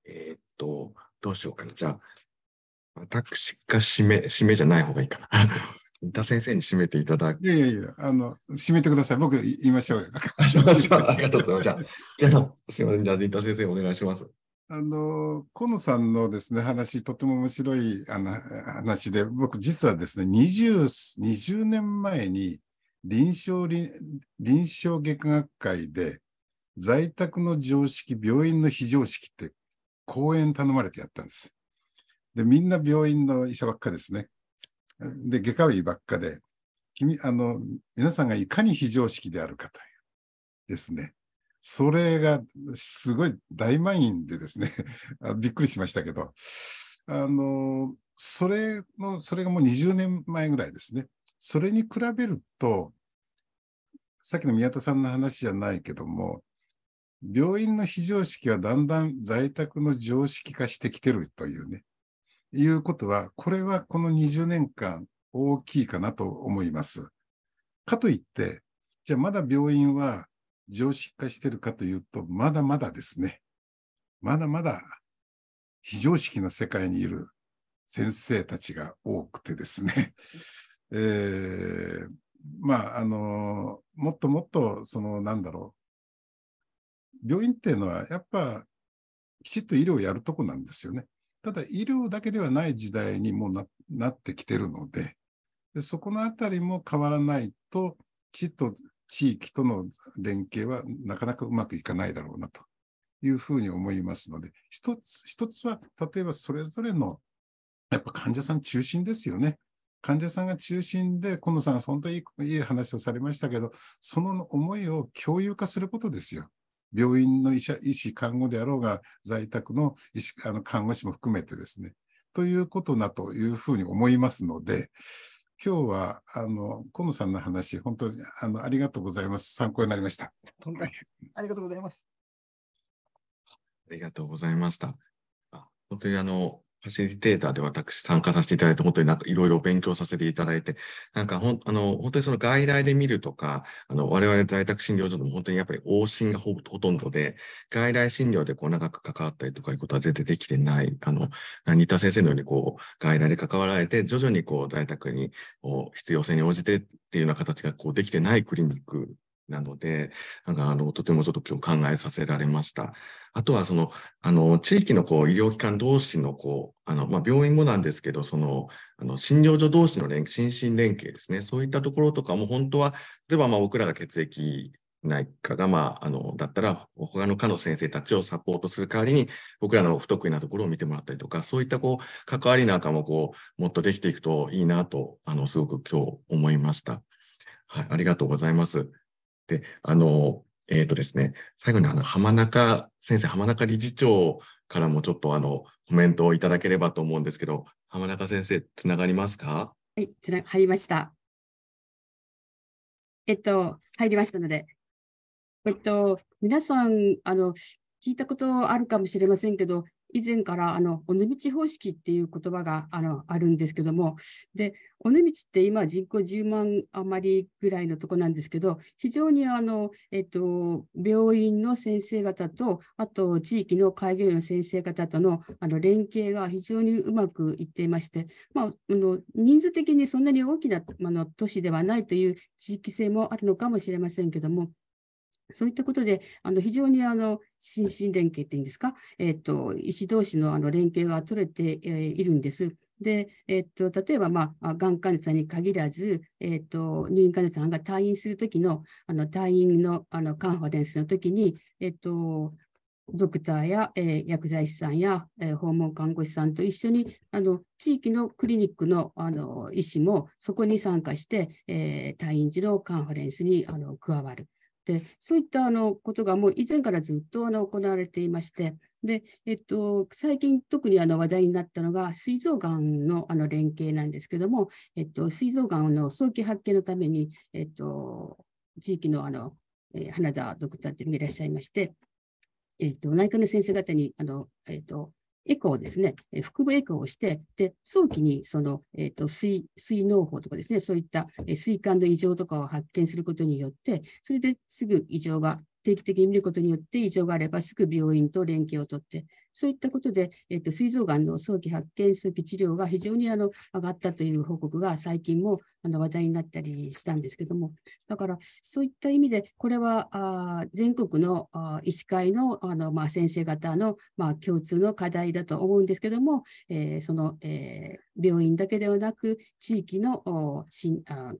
えー、っとどうしようかなじゃあ私が締め締めじゃない方がいいかな三田先生に締めていただく。いやいやいや、あの、締めてください。僕、言いましょうよ。ありがとうございます。じゃあ、じゃあすみません。じゃあ、三田先生、お願いします。あの、河野さんのですね、話、とても面白いあの話で、僕、実はですね、20, 20年前に臨床臨、臨床外科学会で、在宅の常識、病院の非常識って、講演頼まれてやったんです。で、みんな病院の医者ばっかですね。で、外科医ばっかで、君、あの、皆さんがいかに非常識であるかというですね。それがすごい大満員でですね <laughs> びっくりしましたけど、あの、それの、それがもう20年前ぐらいですね。それに比べると、さっきの宮田さんの話じゃないけども、病院の非常識はだんだん在宅の常識化してきてるというね。いうことは、これはこの20年間大きいかなと思います。かといって、じゃあまだ病院は常識化してるかというと、まだまだですね。まだまだ非常識な世界にいる先生たちが多くてですね。えー、まあ、あの、もっともっと、その、なんだろう。病院っていうのは、やっぱ、きちっと医療をやるとこなんですよね。ただ医療だけではない時代にもなってきてるのでで、そこのあたりも変わらないと、地と地域との連携はなかなかうまくいかないだろうなというふうに思いますので、一つ、一つは、例えばそれぞれの、やっぱ患者さん中心ですよね。患者さんが中心で、近野さん、本当にいい話をされましたけど、その思いを共有化することですよ。病院の医者、医師、看護であろうが、在宅の医師、あの、看護師も含めてですね、ということだというふうに思いますので、今日は、あの、河野さんの話、本当に、あの、ありがとうございます。参考になりました。ありがとうございます。ありがとうございました。本当にあの、ファシリテーターで私参加させていただいて、本当になんかいろいろ勉強させていただいて、なんかほん、あの、本当にその外来で見るとか、あの、我々在宅診療所でも本当にやっぱり往診がほほとんどで、外来診療でこう長く関わったりとかいうことは全然できてない、あの、何田先生のようにこう、外来で関わられて、徐々にこう、在宅にこう必要性に応じてっていうような形がこうできてないクリニックなので、なんかあのとてもちょっと今日考えさせられました。あとはそのあの地域のこう医療機関同士のこうあのまあ、病院もなんですけど、そのあの診療所同士の連心身連携ですね。そういったところとかも本当は例えばま僕らが血液内科が、まあ、あのだったら、他の科の先生たちをサポートする代わりに、僕らの不得意なところを見てもらったりとか、そういったこう関わりなんかもこうもっとできていくといいなとあの、すごく今日思いました。はい、ありがとうございます。で、あの、えっ、ー、とですね、最後にあの浜中先生、浜中理事長からもちょっとあのコメントをいただければと思うんですけど、浜中先生、つながりますかはい、つな入りました。えっと、入りましたので、えっと、皆さん、あの、聞いたことあるかもしれませんけど、以前からあの尾道方式っていう言葉があのあるんですけどもで尾道って今人口10万余りぐらいのとこなんですけど非常にあの、えっと、病院の先生方とあと地域の開業医の先生方とのあの連携が非常にうまくいっていまして、まあ、あの人数的にそんなに大きなあの都市ではないという地域性もあるのかもしれませんけどもそういったことで、あの非常にあの心身連携っていうんですか、えっと、医師同士のあの連携が取れて、えいるんです。で、えっと、例えば、まあ、がん患者さんに限らず、えっと、入院患者さんが退院するときの、あの、退院の、あの、カンファレンスのときに、えっと、ドクターや、えー、薬剤師さんや、えー、訪問看護師さんと一緒にあの地域のクリニックのあの医師もそこに参加して、えー、退院時のカンファレンスにあの加わる。でそういったあのことがもう以前からずっとあの行われていましてで、えっと、最近特にあの話題になったのが膵臓がんのあの連携なんですけどもえっと、臓がんの早期発見のために、えっと、地域のあの、えー、花田ドクターというのがいらっしゃいまして、えっと、内科の先生方にあの、えっと、エコーですね、腹部エコーをして、で早期にその、えーと、水水農法とかですね、そういった水管の異常とかを発見することによって、それですぐ異常が定期的に見ることによって異常があればすぐ病院と連携を取って、そういったことで、えっと、膵臓がんの早期発見、早期治療が非常にあの上がったという報告が最近もあの話題になったりしたんですけども、だからそういった意味で、これはあ全国のあ医師会のあの、まあ、先生方の、まあ、共通の課題だと思うんですけども、えー、その、えー、病院だけではなく、地域のおしんあ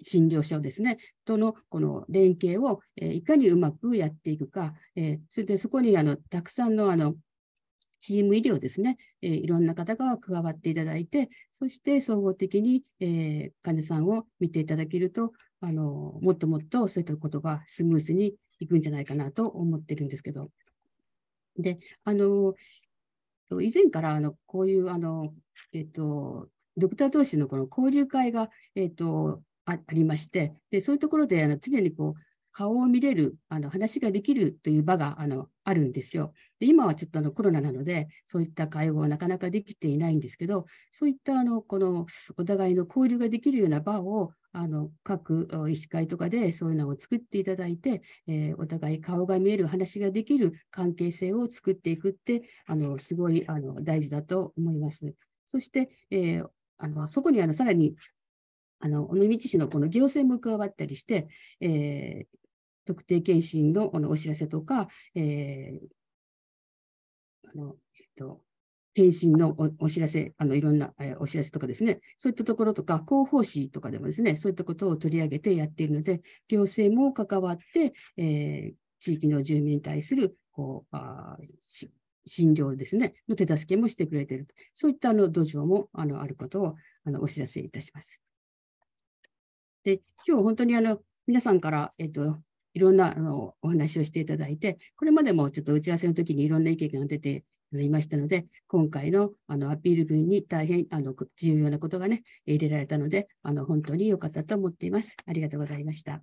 診療所ですね、とのこの連携を、えー、いかにうまくやっていくか、えー、それでそこにあのたくさんのあのチーム医療ですね、えー、いろんな方が加わっていただいて、そして総合的に、えー、患者さんを見ていただけるとあの、もっともっとそういったことがスムースにいくんじゃないかなと思ってるんですけど。で、あの、以前からあのこういうあの、えっと、ドクター同士のこの交流会が、えっと、ありましてで、そういうところであの常にこう顔を見れるあの、話ができるという場があのあるんですよで。今はちょっとあのコロナなので、そういった会合はなかなかできていないんですけど、そういったあのこのお互いの交流ができるような場をあの各医師会とかでそういうのを作っていただいて、えー、お互い顔が見える話ができる関係性を作っていくってあのすごいあの大事だと思います。そして、えー、あのそこにあのさらにあの尾道市のこの行政も加わったりして、えー、特定健診のお知らせとか、えー、あのえっと検診のお知らせ、あのいろんな、えー、お知らせとかですね、そういったところとか、広報誌とかでもですね、そういったことを取り上げてやっているので、行政も関わって、えー、地域の住民に対するこうあ診療ですね、の手助けもしてくれていると、そういったあの土壌もあのあることをあのお知らせいたします。で、今日本当にあの皆さんから、えっと、いろんなあのお話をしていただいて、これまでもちょっと打ち合わせの時にいろんな意見が出ていましたので、今回のあのアピール文に大変あの重要なことがね、入れられたので、あの本当に良かったと思っています。ありがとうございました。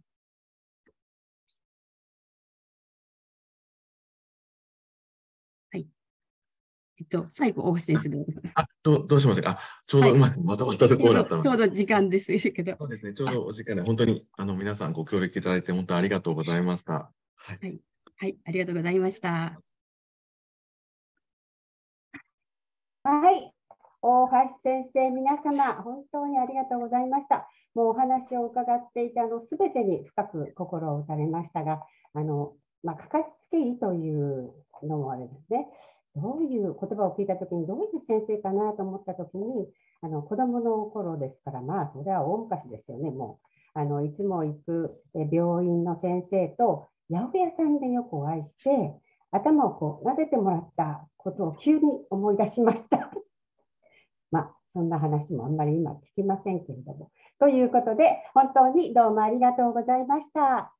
えっと、最後、大橋先生どうぞ。あどどうしましたかちょうどうまくまとまったところだったのはい、ちょうど時間ですけど。そうですね、ちょうどお時間で、本当にあの皆さんご協力いただいて、本当ありがとうございました。はい、はい、はい、ありがとうございました。はい、大橋先生、皆様、本当にありがとうございました。もうお話を伺っていたの、すべてに深く心を打たれましたが、あのまあ、かかりつけ医というのもあれですね。どういう言葉を聞いた時にどういう先生かなと思った時にあの子どもの頃ですからまあそれは大昔ですよねもうあのいつも行く病院の先生と八百屋さんでよくお会いして頭をこう撫でてもらったことを急に思い出しました <laughs> まあそんな話もあんまり今聞きませんけれども。ということで本当にどうもありがとうございました。